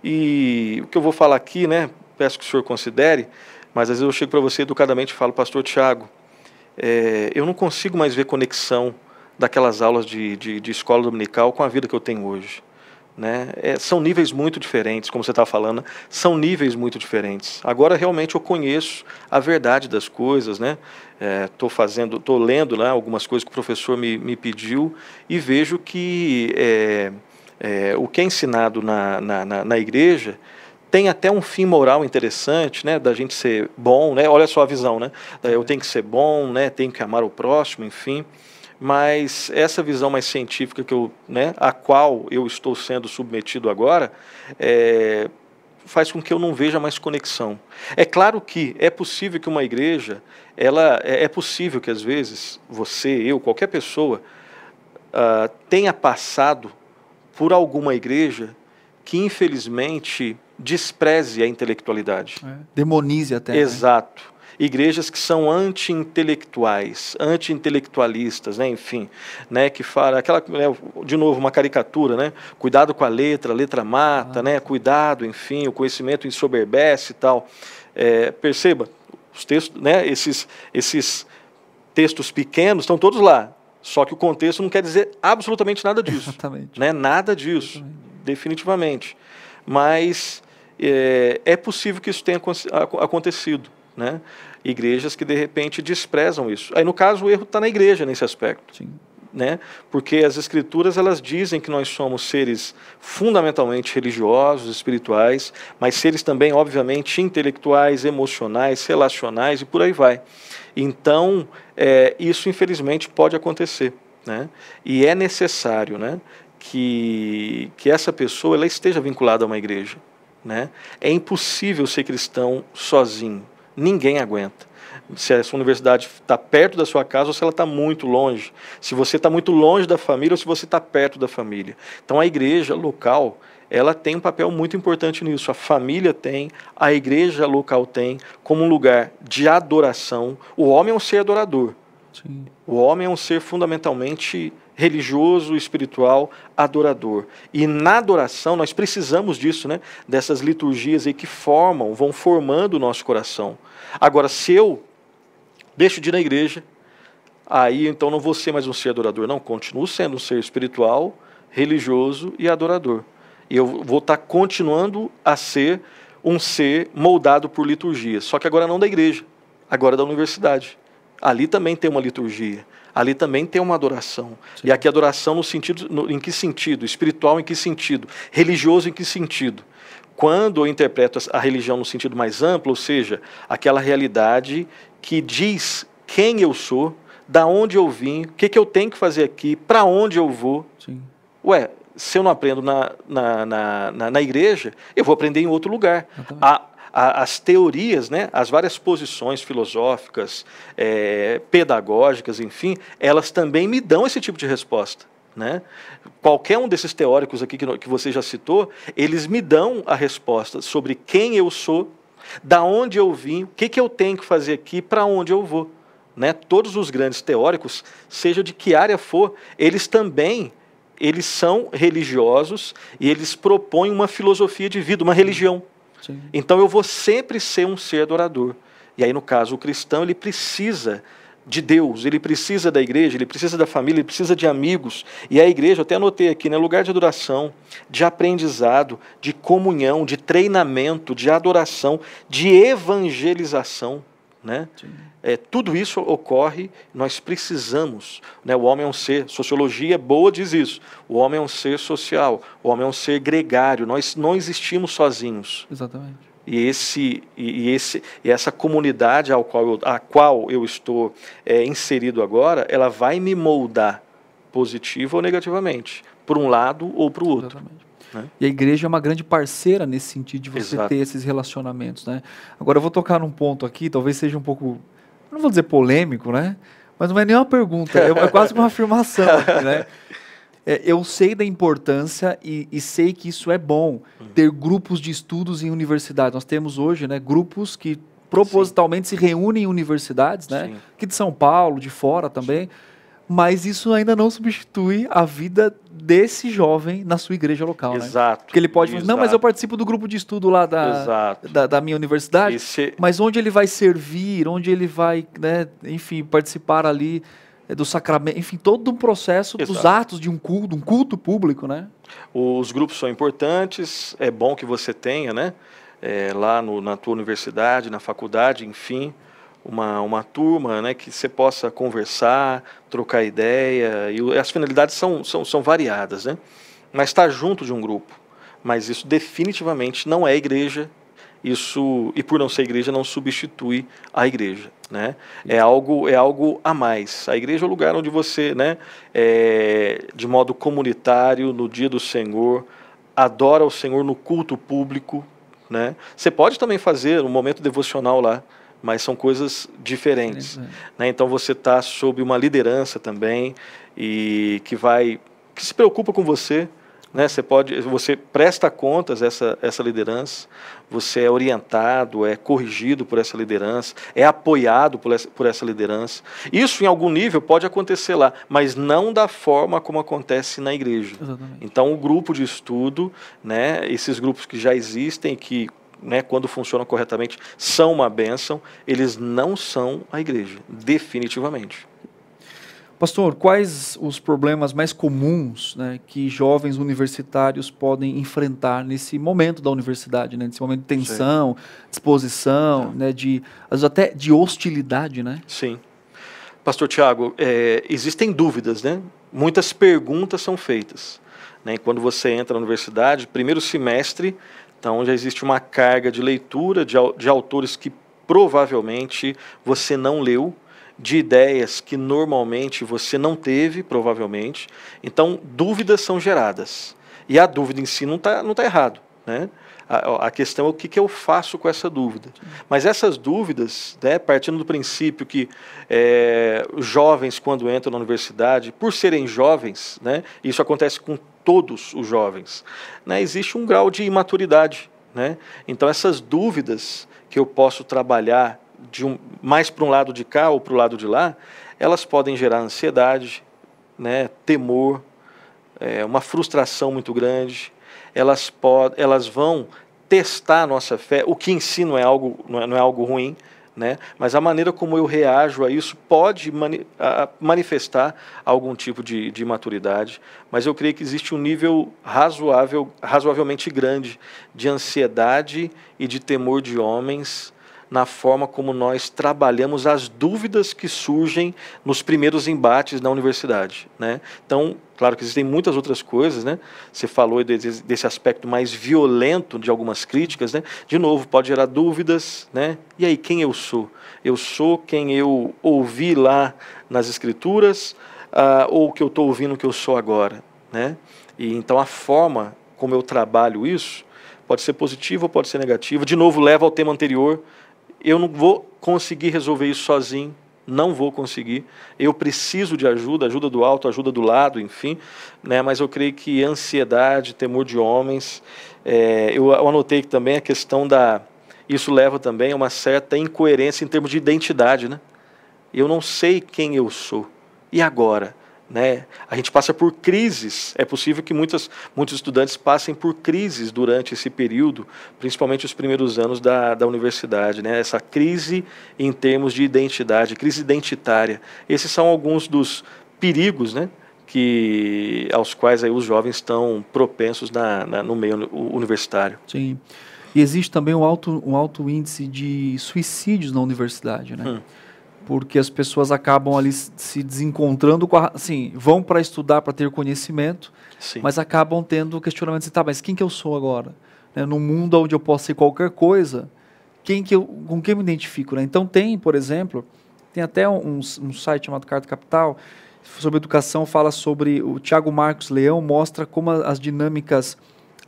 E o que eu vou falar aqui, né, peço que o senhor considere, mas às vezes eu chego para você educadamente e falo, pastor Tiago, é, eu não consigo mais ver conexão daquelas aulas de, de, de, escola dominical com a vida que eu tenho hoje. Né? É, são níveis muito diferentes, como você está falando, são níveis muito diferentes. Agora realmente eu conheço a verdade das coisas, né? Estou é, fazendo, estou lendo lá né, algumas coisas que o professor me, me pediu e vejo que é, é, o que é ensinado na, na, na, na igreja tem até um fim moral interessante, né, da gente ser bom, né? Olha só a visão, né? É, eu tenho que ser bom, né? Tenho que amar o próximo, enfim. Mas essa visão mais científica que eu, né, a qual eu estou sendo submetido agora, é, faz com que eu não veja mais conexão. É claro que é possível que uma igreja, ela é, é possível que às vezes você, eu, qualquer pessoa uh, tenha passado por alguma igreja que infelizmente despreze a intelectualidade. É, demonize até. Né? Exato. Né? Igrejas que são anti-intelectuais, anti-intelectualistas, né? enfim, né? que fala aquela, né? de novo, uma caricatura, né? Cuidado com a letra, a letra mata, ah. né? Cuidado, enfim, o conhecimento ensoberbece e tal. É, perceba, os textos, né? Esses, esses textos pequenos estão todos lá. Só que o contexto não quer dizer absolutamente nada disso. *laughs* Exatamente. Né? Nada disso, Exatamente. definitivamente. Mas é, é, possível que isso tenha acontecido. Né? Igrejas que, de repente, desprezam isso. Aí, no caso, o erro está na igreja nesse aspecto. Sim. Né? Porque as escrituras elas dizem que nós somos seres fundamentalmente religiosos, espirituais, mas seres também obviamente intelectuais, emocionais, relacionais e por aí vai. Então, é, isso infelizmente pode acontecer. Né? E é necessário né, que, que essa pessoa ela esteja vinculada a uma igreja. Né? É impossível ser cristão sozinho. Ninguém aguenta se essa universidade está perto da sua casa ou se ela está muito longe, se você está muito longe da família ou se você está perto da família. Então a igreja local ela tem um papel muito importante nisso. A família tem, a igreja local tem, como um lugar de adoração. O homem é um ser adorador. Sim. O homem é um ser fundamentalmente religioso, espiritual, adorador. E na adoração nós precisamos disso, né? Dessas liturgias aí que formam, vão formando o nosso coração. Agora, se eu deixo de ir na igreja, aí então não vou ser mais um ser adorador, não. Continuo sendo um ser espiritual, religioso e adorador e eu vou estar tá continuando a ser um ser moldado por liturgia, só que agora não da igreja, agora da universidade. Ali também tem uma liturgia, ali também tem uma adoração. Sim. E aqui adoração no sentido, no, em que sentido? Espiritual em que sentido? Religioso em que sentido? Quando eu interpreto a religião no sentido mais amplo, ou seja, aquela realidade que diz quem eu sou, da onde eu vim, o que, que eu tenho que fazer aqui, para onde eu vou. Sim. Ué, se eu não aprendo na, na, na, na, na igreja, eu vou aprender em outro lugar. A, a, as teorias, né, as várias posições filosóficas, é, pedagógicas, enfim, elas também me dão esse tipo de resposta. Né? Qualquer um desses teóricos aqui que, que você já citou, eles me dão a resposta sobre quem eu sou, da onde eu vim, o que, que eu tenho que fazer aqui, para onde eu vou. Né? Todos os grandes teóricos, seja de que área for, eles também eles são religiosos e eles propõem uma filosofia de vida, uma religião. Sim. Então eu vou sempre ser um ser adorador. E aí, no caso, o cristão ele precisa de Deus, ele precisa da igreja, ele precisa da família, ele precisa de amigos. E a igreja, eu até anotei aqui, né, lugar de adoração, de aprendizado, de comunhão, de treinamento, de adoração, de evangelização. Né? Sim é, tudo isso ocorre, nós precisamos. Né? O homem é um ser, sociologia é boa diz isso. O homem é um ser social, o homem é um ser gregário, nós não existimos sozinhos. Exatamente. E, esse, e, esse, e essa comunidade ao qual eu, a qual eu estou é, inserido agora, ela vai me moldar positivo ou negativamente, por um lado ou para o outro. Exatamente. Né? E a igreja é uma grande parceira nesse sentido de você Exato. ter esses relacionamentos. Né? Agora eu vou tocar num ponto aqui, talvez seja um pouco não vou dizer polêmico, né? Mas não é nem uma pergunta, é, é, quase uma afirmação, né? É, eu sei da importância e, e, sei que isso é bom, uhum. ter grupos de estudos em universidades. Nós temos hoje né, grupos que propositalmente Sim. se reúnem em universidades, né? Sim. Aqui de São Paulo, de fora também. Sim mas isso ainda não substitui a vida desse jovem na sua igreja local, né? Exato. Né? Porque ele pode falar, não, mas eu participo do grupo de estudo lá da, da, da, minha universidade, Esse... mas onde ele vai servir, onde ele vai, né, enfim, participar ali eh, do sacramento, enfim, todo um processo Exato. dos atos de um culto, um culto público, né? Os grupos são importantes, é bom que você tenha, né? É, lá no, na tua universidade, na faculdade, enfim, uma, uma turma né, que você possa conversar, trocar ideia, e as finalidades são, são, são variadas, né? mas estar tá junto de um grupo. Mas isso definitivamente não é igreja, isso e por não ser igreja não substitui a igreja, né? É algo é algo a mais. A igreja é o lugar onde você, né, é, de modo comunitário no dia do Senhor adora o Senhor no culto público, né? Você pode também fazer um momento devocional lá, mas são coisas diferentes. É. né? Então você está sob uma liderança também e que vai que se preocupa com você. Né? Você pode, você presta contas essa essa liderança, você é orientado, é corrigido por essa liderança, é apoiado por essa, por essa liderança. Isso em algum nível pode acontecer lá, mas não da forma como acontece na igreja. Exatamente. Então o grupo de estudo, né? Esses grupos que já existem que né, quando funcionam corretamente, são uma bênção, eles não são a igreja, definitivamente. Pastor, quais os problemas mais comuns né, que jovens universitários podem enfrentar nesse momento da universidade, né, nesse momento de tensão, Sim. disposição, Né, de, até de hostilidade, né? Sim. Pastor Tiago, é, existem dúvidas, né? Muitas perguntas são feitas. Né? Quando você entra na universidade, primeiro semestre, então já existe uma carga de leitura de, de autores que provavelmente você não leu, de ideias que normalmente você não teve, provavelmente. Então, dúvidas são geradas. E a dúvida em si não está não tá errado. Né? A, a, questão é o que, que eu faço com essa dúvida. Mas essas dúvidas, né, partindo do princípio que é, jovens, quando entram na universidade, por serem jovens, né, isso acontece com todos os jovens. Né? Existe um grau de imaturidade. Né? Então, essas dúvidas que eu posso trabalhar de um, mais para um lado de cá ou para o lado de lá, elas podem gerar ansiedade, né? temor, é, uma frustração muito grande. Elas, elas vão testar a nossa fé, o que ensino é algo, não é, não é algo ruim, né? Mas a maneira como eu reajo a isso pode mani a manifestar algum tipo de, de imaturidade, mas eu creio que existe um nível razoável, razoavelmente grande de ansiedade e de temor de homens na forma como nós trabalhamos as dúvidas que surgem nos primeiros embates na universidade. Né? Então, claro que existem muitas outras coisas, né? Você falou desse, desse aspecto mais violento de algumas críticas, né? De novo, pode gerar dúvidas, né? E aí, quem eu sou? Eu sou quem eu ouvi lá nas escrituras uh, ou que eu estou ouvindo que eu sou agora, né? E então a forma como eu trabalho isso pode ser positiva ou pode ser negativa. De novo, leva ao tema anterior eu não vou conseguir resolver isso sozinho, não vou conseguir. Eu preciso de ajuda, ajuda do alto, ajuda do lado, enfim. Né? Mas eu creio que ansiedade, temor de homens. É, eu, eu anotei também a questão da. Isso leva também a uma certa incoerência em termos de identidade. Né? Eu não sei quem eu sou. E agora? Né? A gente passa por crises. É possível que muitas, muitos estudantes passem por crises durante esse período, principalmente os primeiros anos da, da universidade. Né? Essa crise em termos de identidade, crise identitária. Esses são alguns dos perigos né? que, aos quais aí os jovens estão propensos na, na no meio universitário. Sim. E existe também um alto, um alto índice de suicídios na universidade. Né? Hum porque as pessoas acabam ali se desencontrando, a, assim, vão para estudar, para ter conhecimento, Sim. mas acabam tendo questionamentos assim, tá, mas quem que eu sou agora? Né, no mundo onde eu posso ser qualquer coisa, quem que eu, com quem eu me identifico? Né? Então tem, por exemplo, tem até um, um site chamado Carta Capital, sobre educação, fala sobre, o Tiago Marcos Leão mostra como as dinâmicas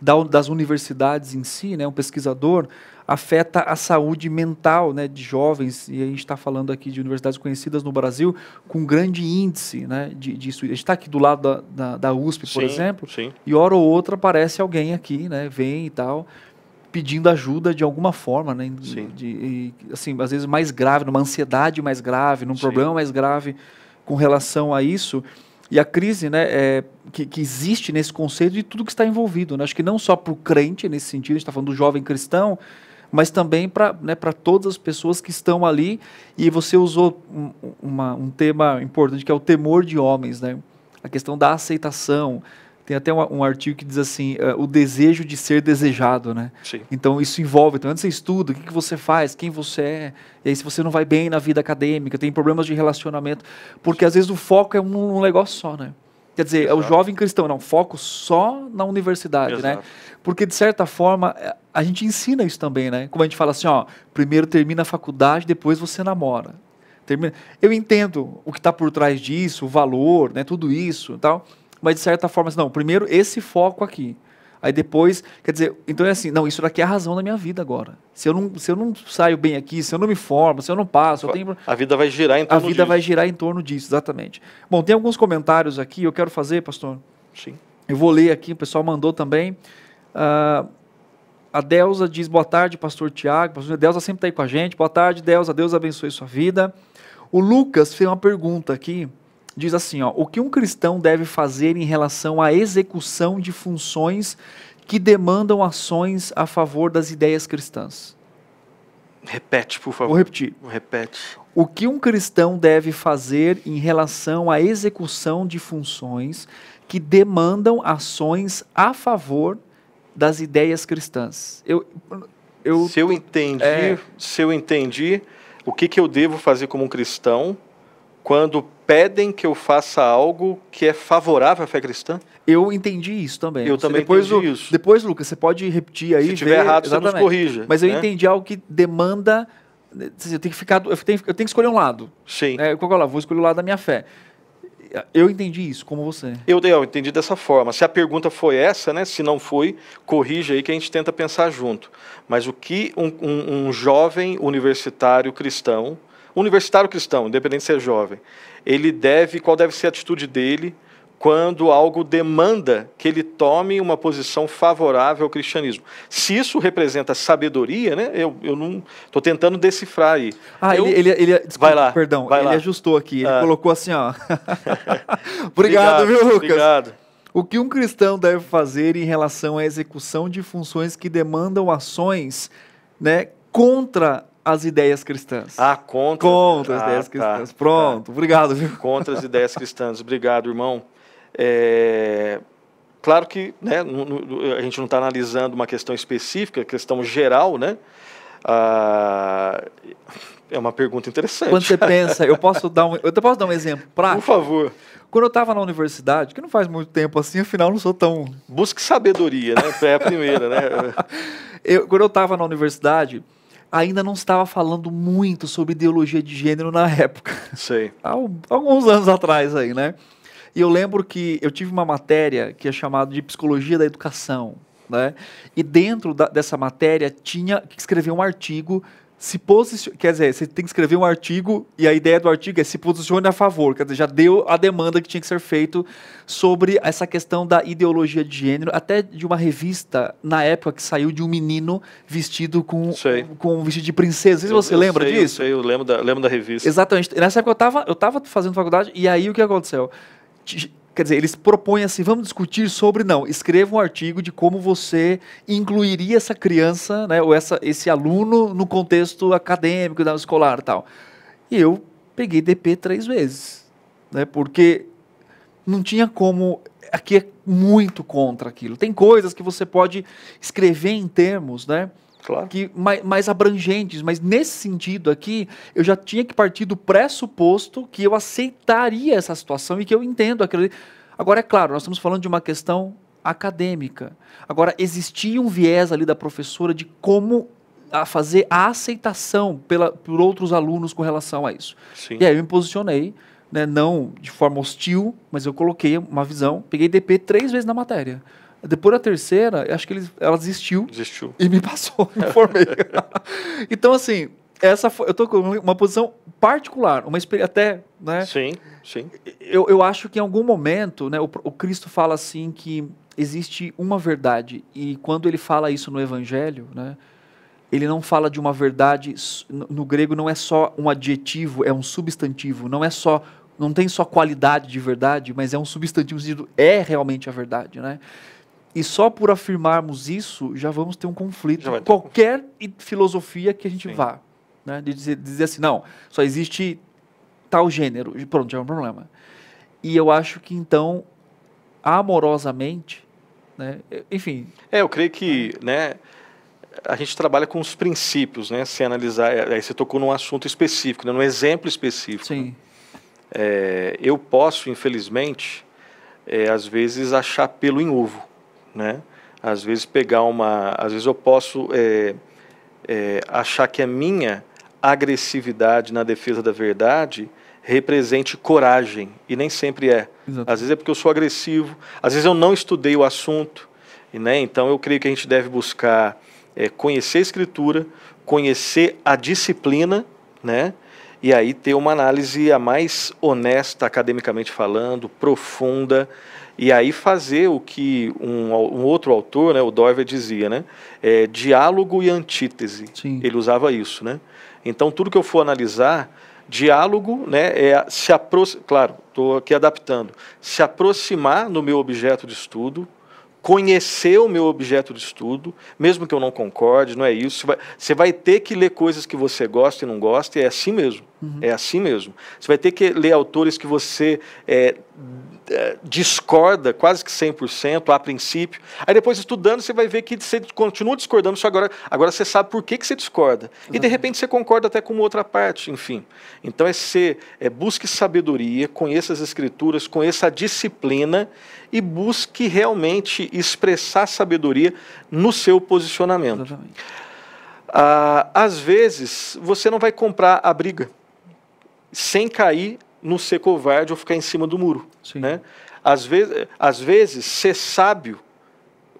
das universidades em si, né, um pesquisador, afeta a saúde mental né, de jovens, e a gente está falando aqui de universidades conhecidas no Brasil, com grande índice né, de, de A gente está aqui do lado da, da, da USP, por sim, exemplo, sim. e hora ou outra aparece alguém aqui, né, vem e tal, pedindo ajuda de alguma forma, né, de, de, assim, às vezes mais grave, numa ansiedade mais grave, num sim. problema mais grave com relação a isso e a crise né, é, que, que, existe nesse conceito e tudo que está envolvido. Né? Acho que não só para o crente, nesse sentido, a gente está falando do jovem cristão, mas também para né, todas as pessoas que estão ali. E você usou um, uma, um tema importante, que é o temor de homens, né? a questão da aceitação, tem até um, um artigo que diz assim, uh, o desejo de ser desejado, né? Sim. Então isso envolve, então antes você estuda, o que, que você faz, quem você é, e aí se você não vai bem na vida acadêmica, tem problemas de relacionamento, porque Sim. às vezes o foco é um, um negócio só, né? Quer dizer, Exato. é o jovem cristão, não, foco só na universidade, né? Exato. né? Porque, de certa forma, é, a gente ensina isso também, né? Como a gente fala assim, ó, primeiro termina a faculdade, depois você namora. Termina... Eu entendo o que está por trás disso, o valor, né, tudo isso e tal, mas de certa forma, assim, não, primeiro esse foco aqui. Aí depois, quer dizer, então é assim, não, isso daqui é a razão da minha vida agora. Se eu não, se eu não saio bem aqui, se eu não me formo, se eu não passo, eu tenho... A vida vai girar em torno disso. A vida disso. vai girar em torno disso, exatamente. Bom, tem alguns comentários aqui, eu quero fazer, pastor. Sim. Eu vou ler aqui, o pessoal mandou também. Uh, a Delza diz, boa tarde, pastor Tiago. A Delza sempre está aí com a gente. Boa tarde, Delza. Deus abençoe sua vida. O Lucas fez uma pergunta aqui diz assim: ó, o que um cristão deve fazer em relação à execução de funções que demandam ações a favor das ideias cristãs? Repete, por favor. Vou repetir. Repete. O que um cristão deve fazer em relação à execução de funções que demandam ações a favor das ideias cristãs? Eu, eu, se eu entendi, é... se eu entendi, o que, que eu devo fazer como um cristão quando pedem que eu faça algo que é favorável à fé cristã? Eu entendi isso também. Eu também depois, entendi o, isso. Depois, Lucas, você pode repetir aí. Se tiver ver, errado, exatamente. você nos corrija. Mas eu né? entendi algo que demanda. Assim, eu tenho que, ficar, eu tenho, eu tenho que escolher um lado. Sim. É, qual é o lado? Vou escolher o lado da minha fé. Eu entendi isso, como você. Eu, eu entendi dessa forma. Se a pergunta foi essa, né? Se não foi, corrija aí que a gente tenta pensar junto. Mas o que um, um, um jovem universitário cristão, o universitário cristão, independente se é jovem, ele deve, qual deve ser a atitude dele quando algo demanda que ele tome uma posição favorável ao cristianismo. Se isso representa sabedoria, né? Eu, eu não estou tentando decifrar aí. Ah, eu, ele, ele, ele é, desculpa, vai lá, perdão, vai ele lá. ajustou aqui, ele ah. colocou assim, ó. *laughs* obrigado, obrigado, viu, Lucas? Obrigado. O que um cristão deve fazer em relação à execução de funções que demandam ações, né, contra as ideias cristãs. Ah, contra. Contra as ah, ideias tá, cristãs. Tá. Pronto, tá. obrigado. Viu? Contra as *laughs* ideias cristãs. Obrigado, irmão. É... Claro que né, a gente não está analisando uma questão específica, questão geral, né? Ah, é uma pergunta interessante. Quando você *laughs* pensa, eu posso dar um, eu posso dar um exemplo prático? Por favor. Quando eu estava na universidade, que não faz muito tempo assim, afinal não sou tão. Busque sabedoria, né? É a primeira, né? *laughs* eu, quando eu estava na universidade, ainda não estava falando muito sobre ideologia de gênero na época. Sei. *laughs* Há alguns anos atrás aí, né? E eu lembro que eu tive uma matéria que é chamada de Psicologia da Educação, né? E dentro da, dessa matéria tinha que escrever um artigo se posicione, quer dizer, você tem que escrever um artigo e a ideia do artigo é se posicione a favor, quer dizer, já deu a demanda que tinha que ser feito sobre essa questão da ideologia de gênero, até de uma revista na época que saiu de um menino vestido com com um vestido de princesa. se você eu lembra sei, disso? Eu sei, eu lembro da, lembro da revista. Exatamente. Nessa época eu estava eu tava fazendo faculdade e aí o que aconteceu? quer dizer, eles propõem assim, vamos discutir sobre não, escreva um artigo de como você incluiria essa criança, né, ou essa, esse aluno no contexto acadêmico, da né, escolar, e tal. E eu peguei DP três vezes, né, porque não tinha como, aqui é muito contra aquilo. Tem coisas que você pode escrever em termos, né, Claro. que mais, mais, abrangentes, mas nesse sentido aqui, eu já tinha que partir do pressuposto que eu aceitaria essa situação e que eu entendo aquilo. Agora, é claro, nós estamos falando de uma questão acadêmica. Agora, existia um viés ali da professora de como a fazer a aceitação pela, por outros alunos com relação a isso. Sim. E aí eu me posicionei, né, não de forma hostil, mas eu coloquei uma visão, peguei DP três vezes na matéria. Depois da terceira, acho que eles, ela desistiu. Desistiu. E me passou, me *laughs* formei. então, assim, essa foi, eu estou com uma posição particular, uma experiência até, né? Sim, sim. Eu, eu acho que em algum momento, né, o, o Cristo fala assim que existe uma verdade e quando ele fala isso no Evangelho, né? Ele não fala de uma verdade no, grego não é só um adjetivo, é um substantivo, não é só não tem só qualidade de verdade, mas é um substantivo diz é realmente a verdade, né? E só por afirmarmos isso, já vamos ter um conflito. qualquer filosofia que a gente Sim. vá. Né? De dizer, dizer assim, não, só existe tal gênero. Pronto, já é um problema. E eu acho que então, amorosamente, né? enfim. É, eu creio que né, a gente trabalha com os princípios, né? Se analisar, é, aí você tocou num assunto específico, né? num exemplo específico. Né. Sim. É, eu posso, infelizmente, é, às vezes achar pelo em ovo né? Às vezes pegar uma, às vezes eu posso é, é, achar que a minha agressividade na defesa da verdade represente coragem e nem sempre é. Exato. Às vezes é porque eu sou agressivo, às vezes eu não estudei o assunto, e, né? Então eu creio que a gente deve buscar é, conhecer a escritura, conhecer a disciplina, né? E aí ter uma análise a mais honesta academicamente falando, profunda, e aí fazer o que um, um outro autor, né, o Dorver, dizia, né, é, diálogo e antítese. Sim. Ele usava isso. Né? Então, tudo que eu for analisar, diálogo né, é se aproximar, claro, estou aqui adaptando, se aproximar no meu objeto de estudo, conhecer o meu objeto de estudo, mesmo que eu não concorde, não é isso. Você vai, você vai ter que ler coisas que você gosta e não gosta, e é assim mesmo. Uhum. É assim mesmo. Você vai ter que ler autores que você é, é discorda quase que 100% a princípio. Aí depois estudando você vai ver que você continua discordando, só agora, agora você sabe por que, que você discorda. Exatamente. E de repente você concorda até com outra parte, enfim. Então é ser, é, busque sabedoria, conheça as escrituras, conheça a disciplina e busque realmente expressar sabedoria no seu posicionamento. Exatamente. Ah, às vezes você não vai comprar a briga sem cair no ser covarde ou ficar em cima do muro. Sim. Né? Às, ve às vezes, ser sábio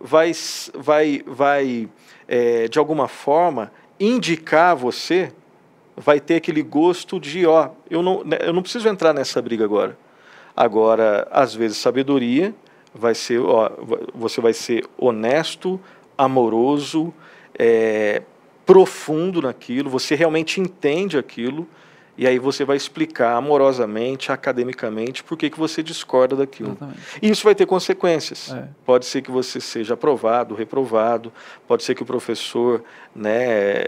vai, vai, vai é, de alguma forma, indicar a você, vai ter aquele gosto de, ó, eu não, né, eu não preciso entrar nessa briga agora. Agora, às vezes, sabedoria vai ser, ó, você vai ser honesto, amoroso, é, profundo naquilo, você realmente entende aquilo, e aí você vai explicar amorosamente, academicamente, por que, que você discorda daquilo. Exatamente. E isso vai ter consequências. É. Pode ser que você seja aprovado, reprovado, pode ser que o professor né,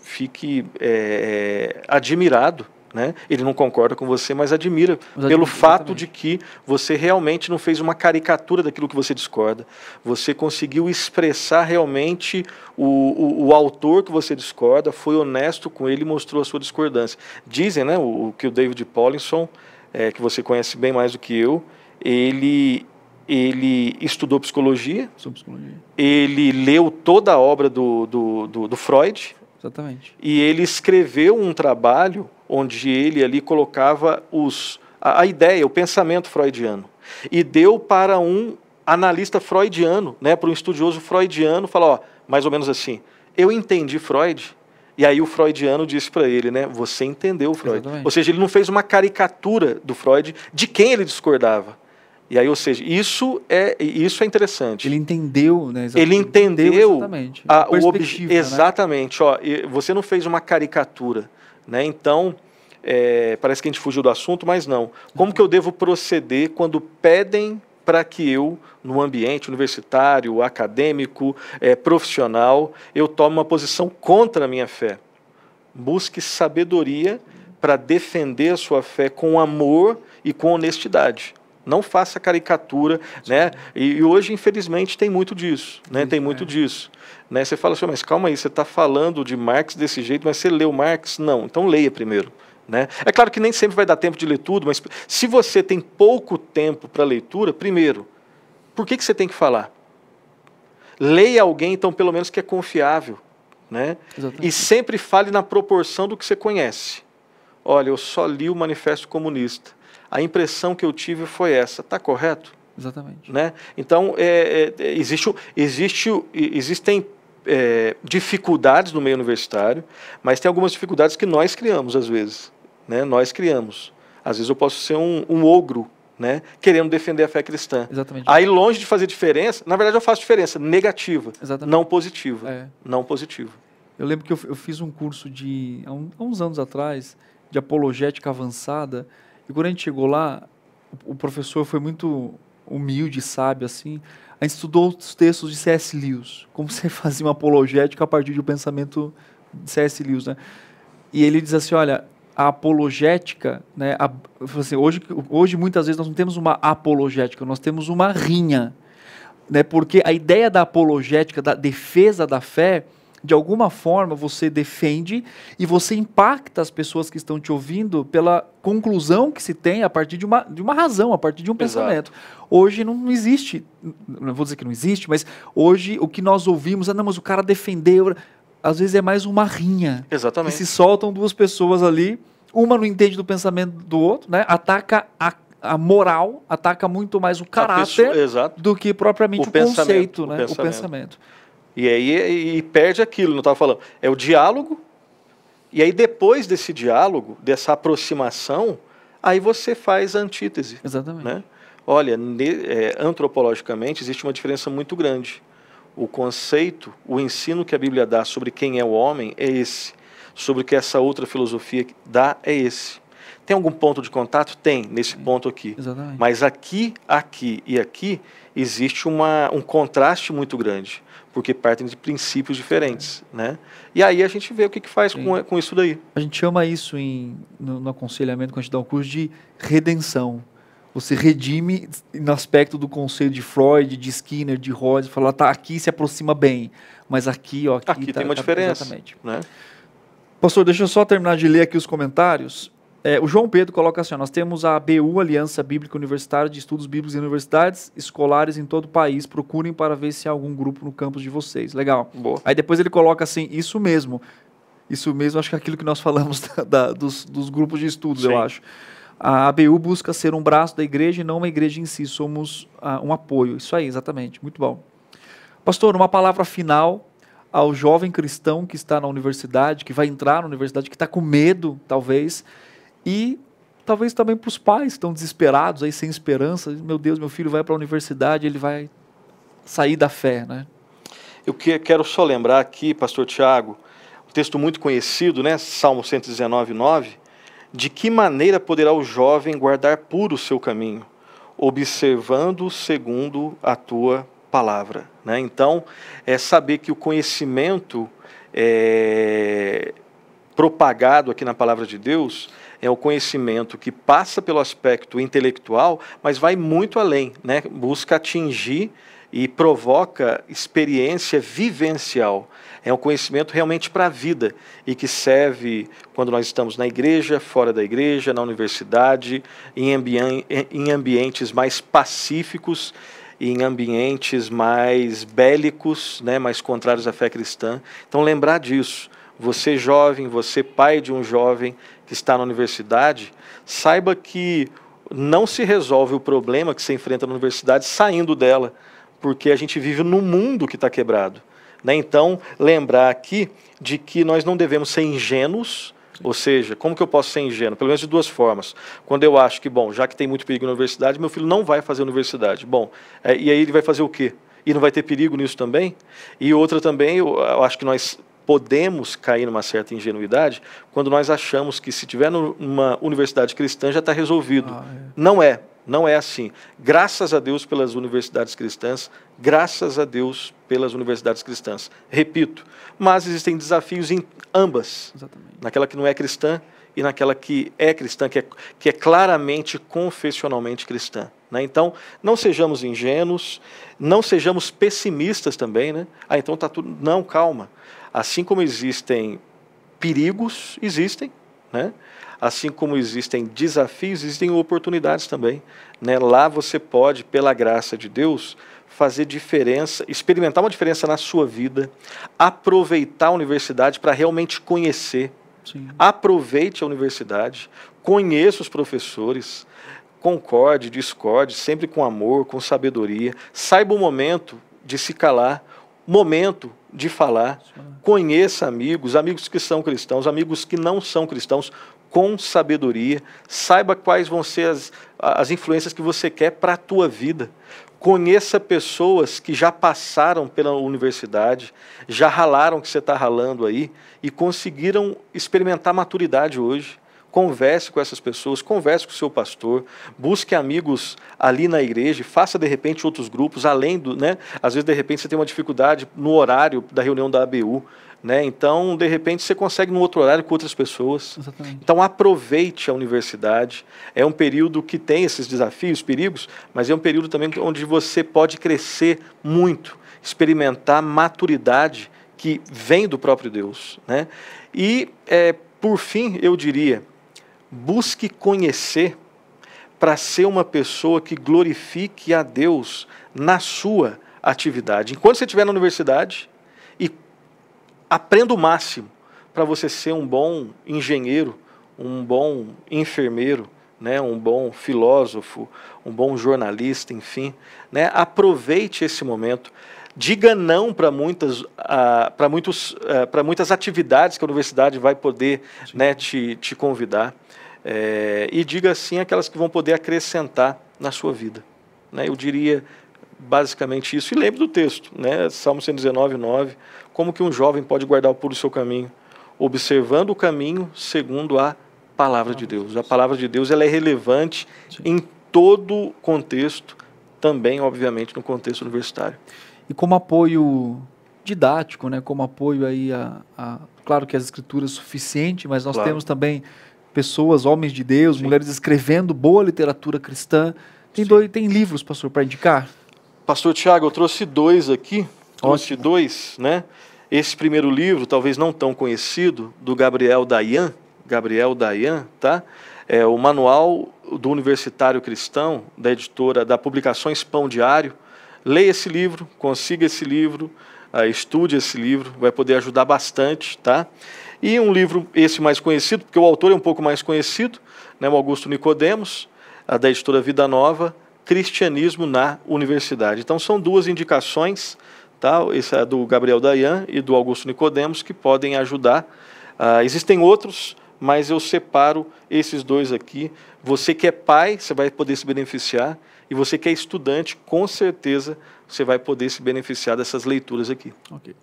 fique é, admirado né? Ele não concorda com você, mas admira, mas pelo fato de que você realmente não fez uma caricatura daquilo que você discorda. Você conseguiu expressar realmente o, o, o autor que você discorda, foi honesto com ele e mostrou a sua discordância. Dizem né, o, que o David Paulinson, é, que você conhece bem mais do que eu, ele, ele estudou psicologia, psicologia, ele leu toda a obra do, do, do, do Freud, Exatamente. E ele escreveu um trabalho onde ele ali colocava os, a, a ideia, o pensamento freudiano. E deu para um analista freudiano, né, para um estudioso freudiano, falar, ó, mais ou menos assim, eu entendi Freud, e aí o freudiano disse para ele, né, você entendeu Freud. Exatamente. Ou seja, ele não fez uma caricatura do Freud de quem ele discordava. E aí, ou seja, isso é, isso é interessante. Ele entendeu, né? Exatamente. Ele entendeu exatamente. Né, a, o objetivo. Né? Exatamente. Né? Ó, você não fez uma caricatura, né? Então, é, parece que a gente fugiu do assunto, mas não. Como que eu devo proceder quando pedem para que eu, no ambiente universitário, acadêmico, é, profissional, eu tome uma posição contra a minha fé? Busque sabedoria para defender a sua fé com amor e com honestidade não faça caricatura, né? E, e, hoje, infelizmente, tem muito disso, né? tem muito é. disso. Né? Você fala assim, mas calma aí, você está falando de Marx desse jeito, mas você leu Marx? Não, então leia primeiro. Né? É claro que nem sempre vai dar tempo de ler tudo, mas se você tem pouco tempo para leitura, primeiro, por que, que você tem que falar? Leia alguém, então, pelo menos que é confiável. Né? E sempre fale na proporção do que você conhece. Olha, eu só li o Manifesto Comunista a impressão que eu tive foi essa. Está correto? Exatamente. Né? Então, é, é, é existe, existe, existem é, dificuldades no meio universitário, mas tem algumas dificuldades que nós criamos, às vezes. Né? Nós criamos. Às vezes eu posso ser um, um ogro né? querendo defender a fé cristã. Exatamente. Aí, longe de fazer diferença, na verdade eu faço diferença negativa, Exatamente. não positiva. É. Não positiva. Eu lembro que eu, eu, fiz um curso de, há, uns anos atrás, de apologética avançada, e quando a gente chegou lá, o professor foi muito humilde, sábio, assim. A gente estudou os textos de C.S. Lewis, como *laughs* você fazia uma apologética a partir do pensamento de C.S. Lewis, né? E ele diz assim, olha, a apologética, né? A, assim, hoje, hoje muitas vezes nós não temos uma apologética, nós temos uma rinha, né? Porque a ideia da apologética, da defesa da fé, de alguma forma você defende e você impacta as pessoas que estão te ouvindo pela conclusão que se tem a partir de uma, de uma razão, a partir de um Exato. pensamento. Hoje não existe, não vou dizer que não existe, mas hoje o que nós ouvimos é, não, mas o cara defendeu. Às vezes é mais uma rinha. Exatamente. E se soltam duas pessoas ali, uma não entende do pensamento do outro, né? Ataca a, a moral, ataca muito mais o caráter pessoa, do que propriamente o, o conceito, né? O pensamento. O pensamento. E aí e perde aquilo, não estava falando. É o diálogo, e aí depois desse diálogo, dessa aproximação, aí você faz a antítese. Exatamente. Né? Olha, ne, é, antropologicamente existe uma diferença muito grande. O conceito, o ensino que a Bíblia dá sobre quem é o homem é esse. Sobre o que essa outra filosofia dá é esse. Tem algum ponto de contato? Tem, nesse ponto aqui. Exatamente. Mas aqui, aqui e aqui existe uma, um contraste muito grande porque partem de princípios diferentes, né? E aí a gente vê o que, que faz com, com isso daí. A gente chama isso em, no, no aconselhamento quando a gente dá o um curso de redenção. Você redime no aspecto do conselho de Freud, de Skinner, de Rhodes, falar, tá, aqui se aproxima bem, mas aqui, ó, aqui, aqui tá, tem uma tá, diferença, exatamente. né? Pastor, deixa eu só terminar de ler aqui os comentários. É, o João Pedro coloca assim: ó, nós temos a ABU, Aliança Bíblica Universitária de Estudos Bíblicos em Universidades Escolares em todo o país. Procurem para ver se há algum grupo no campus de vocês. Legal. Boa. Aí depois ele coloca assim: isso mesmo. Isso mesmo, acho que é aquilo que nós falamos *laughs* da, da, dos, dos, grupos de estudos, Sim. eu acho. A ABU busca ser um braço da igreja e não uma igreja em si. Somos ah, um apoio. Isso aí, exatamente. Muito bom. Pastor, uma palavra final ao jovem cristão que está na universidade, que vai entrar na universidade, que está com medo, talvez, e talvez também para os pais que estão desesperados, aí sem esperança. Meu Deus, meu filho vai para a universidade, ele vai sair da fé, né? Eu que, quero só lembrar aqui, pastor Tiago, um texto muito conhecido, né? Salmo 119, 9. De que maneira poderá o jovem guardar puro o seu caminho? Observando segundo a tua palavra. Né? Então, é saber que o conhecimento é, propagado aqui na palavra de Deus é o conhecimento que passa pelo aspecto intelectual, mas vai muito além, né? busca atingir e provoca experiência vivencial. É um conhecimento realmente para a vida e que serve quando nós estamos na igreja, fora da igreja, na universidade, em, ambi em ambientes mais pacíficos, em ambientes mais bélicos, né, mais contrários à fé cristã. Então, lembrar disso. Você jovem, você pai de um jovem, que está na universidade, saiba que não se resolve o problema que se enfrenta na universidade saindo dela, porque a gente vive num mundo que está quebrado. Né? Então, lembrar aqui de que nós não devemos ser ingênuos, ou seja, como que eu posso ser ingênuo? Pelo menos de duas formas. Quando eu acho que, bom, já que tem muito perigo na universidade, meu filho não vai fazer universidade. Bom, é, e aí ele vai fazer o quê? E não vai ter perigo nisso também? E outra também, eu, eu acho que nós podemos cair numa certa ingenuidade quando nós achamos que se tiver numa universidade cristã já está resolvido. Ah, é. Não é, não é assim. Graças a Deus pelas universidades cristãs, graças a Deus pelas universidades cristãs. Repito, mas existem desafios em ambas. Exatamente. Naquela que não é cristã e naquela que é cristã, que é, que é claramente confessionalmente cristã. Né? Então, não sejamos ingênuos, não sejamos pessimistas também. Né? Ah, então está tudo. Não, calma. Assim como existem perigos, existem, né? Assim como existem desafios, existem oportunidades também. Né? Lá você pode, pela graça de Deus, fazer diferença, experimentar uma diferença na sua vida, aproveitar a universidade para realmente conhecer. Sim. Aproveite a universidade, conheça os professores, concorde, discorde, sempre com amor, com sabedoria. Saiba o momento de se calar, momento de falar. Conheça amigos, amigos que são cristãos, amigos que não são cristãos, com sabedoria. Saiba quais vão ser as, as influências que você quer para a tua vida. Conheça pessoas que já passaram pela universidade, já ralaram o que você está ralando aí e conseguiram experimentar maturidade hoje converse com essas pessoas, converse com o seu pastor, busque amigos ali na igreja, faça de repente outros grupos, além do, né? Às vezes de repente você tem uma dificuldade no horário da reunião da ABU, né? Então, de repente você consegue no outro horário com outras pessoas. Exatamente. Então, aproveite a universidade. É um período que tem esses desafios, perigos, mas é um período também onde você pode crescer muito, experimentar maturidade que vem do próprio Deus, né? E é, por fim, eu diria, Busque conhecer para ser uma pessoa que glorifique a Deus na sua atividade. Enquanto você estiver na universidade, e aprenda o máximo para você ser um bom engenheiro, um bom enfermeiro, né, um bom filósofo, um bom jornalista, enfim. Né, aproveite esse momento. Diga não para muitas, uh, ah, para muitos, uh, eh, para muitas atividades que a universidade vai poder né, te, te convidar é, e diga assim aquelas que vão poder acrescentar na sua vida. Né? Eu diria basicamente isso. E lembre do texto, né? Salmo 119, 9. Como que um jovem pode guardar o puro seu caminho? Observando o caminho segundo a palavra de Deus. A palavra de Deus ela é relevante Sim. em todo contexto, também, obviamente, no contexto universitário. E como apoio didático, né? como apoio aí a, a claro que as escrituras é suficiente, mas nós claro. temos também pessoas, homens de Deus, Sim. mulheres escrevendo boa literatura cristã. Tem, dois, tem livros, pastor, para indicar? Pastor Tiago, eu trouxe dois aqui. Trouxe dois, né? Esse primeiro livro, talvez não tão conhecido, do Gabriel Dayan, Gabriel Dayan, tá? É o Manual do Universitário Cristão, da editora da Publicações Pão Diário. Leia esse livro, consiga esse livro, ah, estude esse livro, vai poder ajudar bastante, tá? E um livro esse mais conhecido, porque o autor é um pouco mais conhecido, né, o Augusto Nicodemos, da editora Vida Nova, Cristianismo na Universidade. Então são duas indicações, tá? Essa é do Gabriel Dayan e do Augusto Nicodemos que podem ajudar. Uh, existem outros, mas eu separo esses dois aqui. Você que é pai, você vai poder se beneficiar, e você que é estudante, com certeza você vai poder se beneficiar dessas leituras aqui. Okay.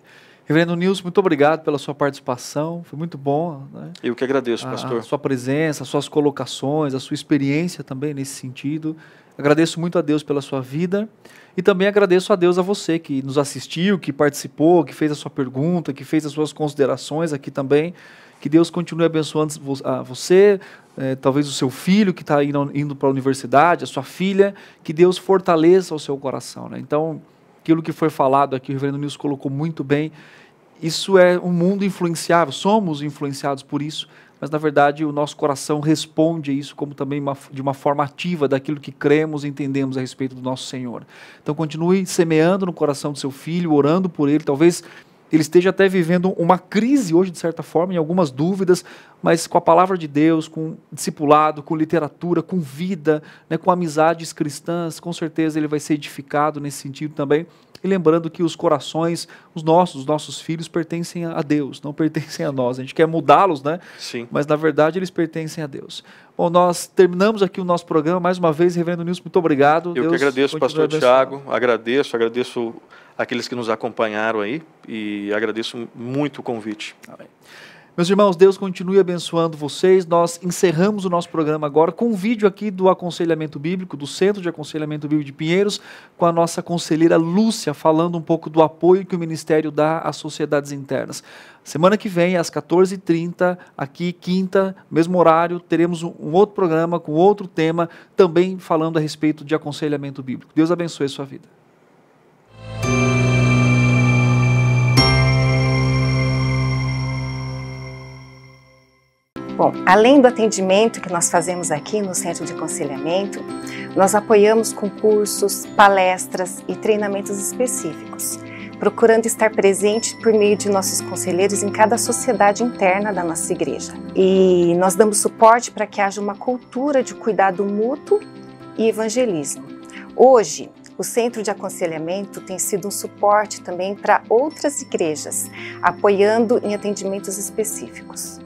Reverendo Nilson, muito obrigado pela sua participação, foi muito bom. Né? Eu que agradeço, pastor. A, sua presença, as suas colocações, a sua experiência também nesse sentido. Agradeço muito a Deus pela sua vida e também agradeço a Deus a você que nos assistiu, que participou, que fez a sua pergunta, que fez as suas considerações aqui também. Que Deus continue abençoando a você, eh, talvez o seu filho que está indo, indo para a universidade, a sua filha, que Deus fortaleça o seu coração. Né? Então, aquilo que foi falado aqui, o reverendo Nilson colocou muito bem. Isso é um mundo influenciável, somos influenciados por isso, mas na verdade o nosso coração responde a isso como também uma, de uma forma ativa daquilo que cremos e entendemos a respeito do nosso Senhor. Então continue semeando no coração do seu filho, orando por ele, talvez ele esteja até vivendo uma crise hoje, de certa forma, em algumas dúvidas, mas com a palavra de Deus, com discipulado, com literatura, com vida, né, com amizades cristãs, com certeza ele vai ser edificado nesse sentido também e lembrando que os corações, os nossos, os nossos filhos pertencem a Deus, não *laughs* pertencem a nós. A gente quer mudá-los, né? Sim. Mas na verdade eles pertencem a Deus. Bom, nós terminamos aqui o nosso programa. Mais uma vez, Reverendo Nilson, muito obrigado. Eu Deus que agradeço, Pastor Tiago. Agradeço, agradeço aqueles que nos acompanharam aí e agradeço muito o convite. Amém. Meus irmãos, Deus continue abençoando vocês. Nós encerramos o nosso programa agora com um vídeo aqui do aconselhamento bíblico, do Centro de Aconselhamento Bíblico de Pinheiros, com a nossa conselheira Lúcia, falando um pouco do apoio que o Ministério dá às sociedades internas. Semana que vem, às 14h30, aqui, quinta, mesmo horário, teremos um outro programa com outro tema, também falando a respeito de aconselhamento bíblico. Deus abençoe a sua vida. Bom, além do atendimento que nós fazemos aqui no Centro de Aconselhamento, nós apoiamos concursos, palestras e treinamentos específicos, procurando estar presente por meio de nossos conselheiros em cada sociedade interna da nossa igreja. E nós damos suporte para que haja uma cultura de cuidado mútuo e evangelismo. Hoje, o Centro de Aconselhamento tem sido um suporte também para outras igrejas, apoiando em atendimentos específicos.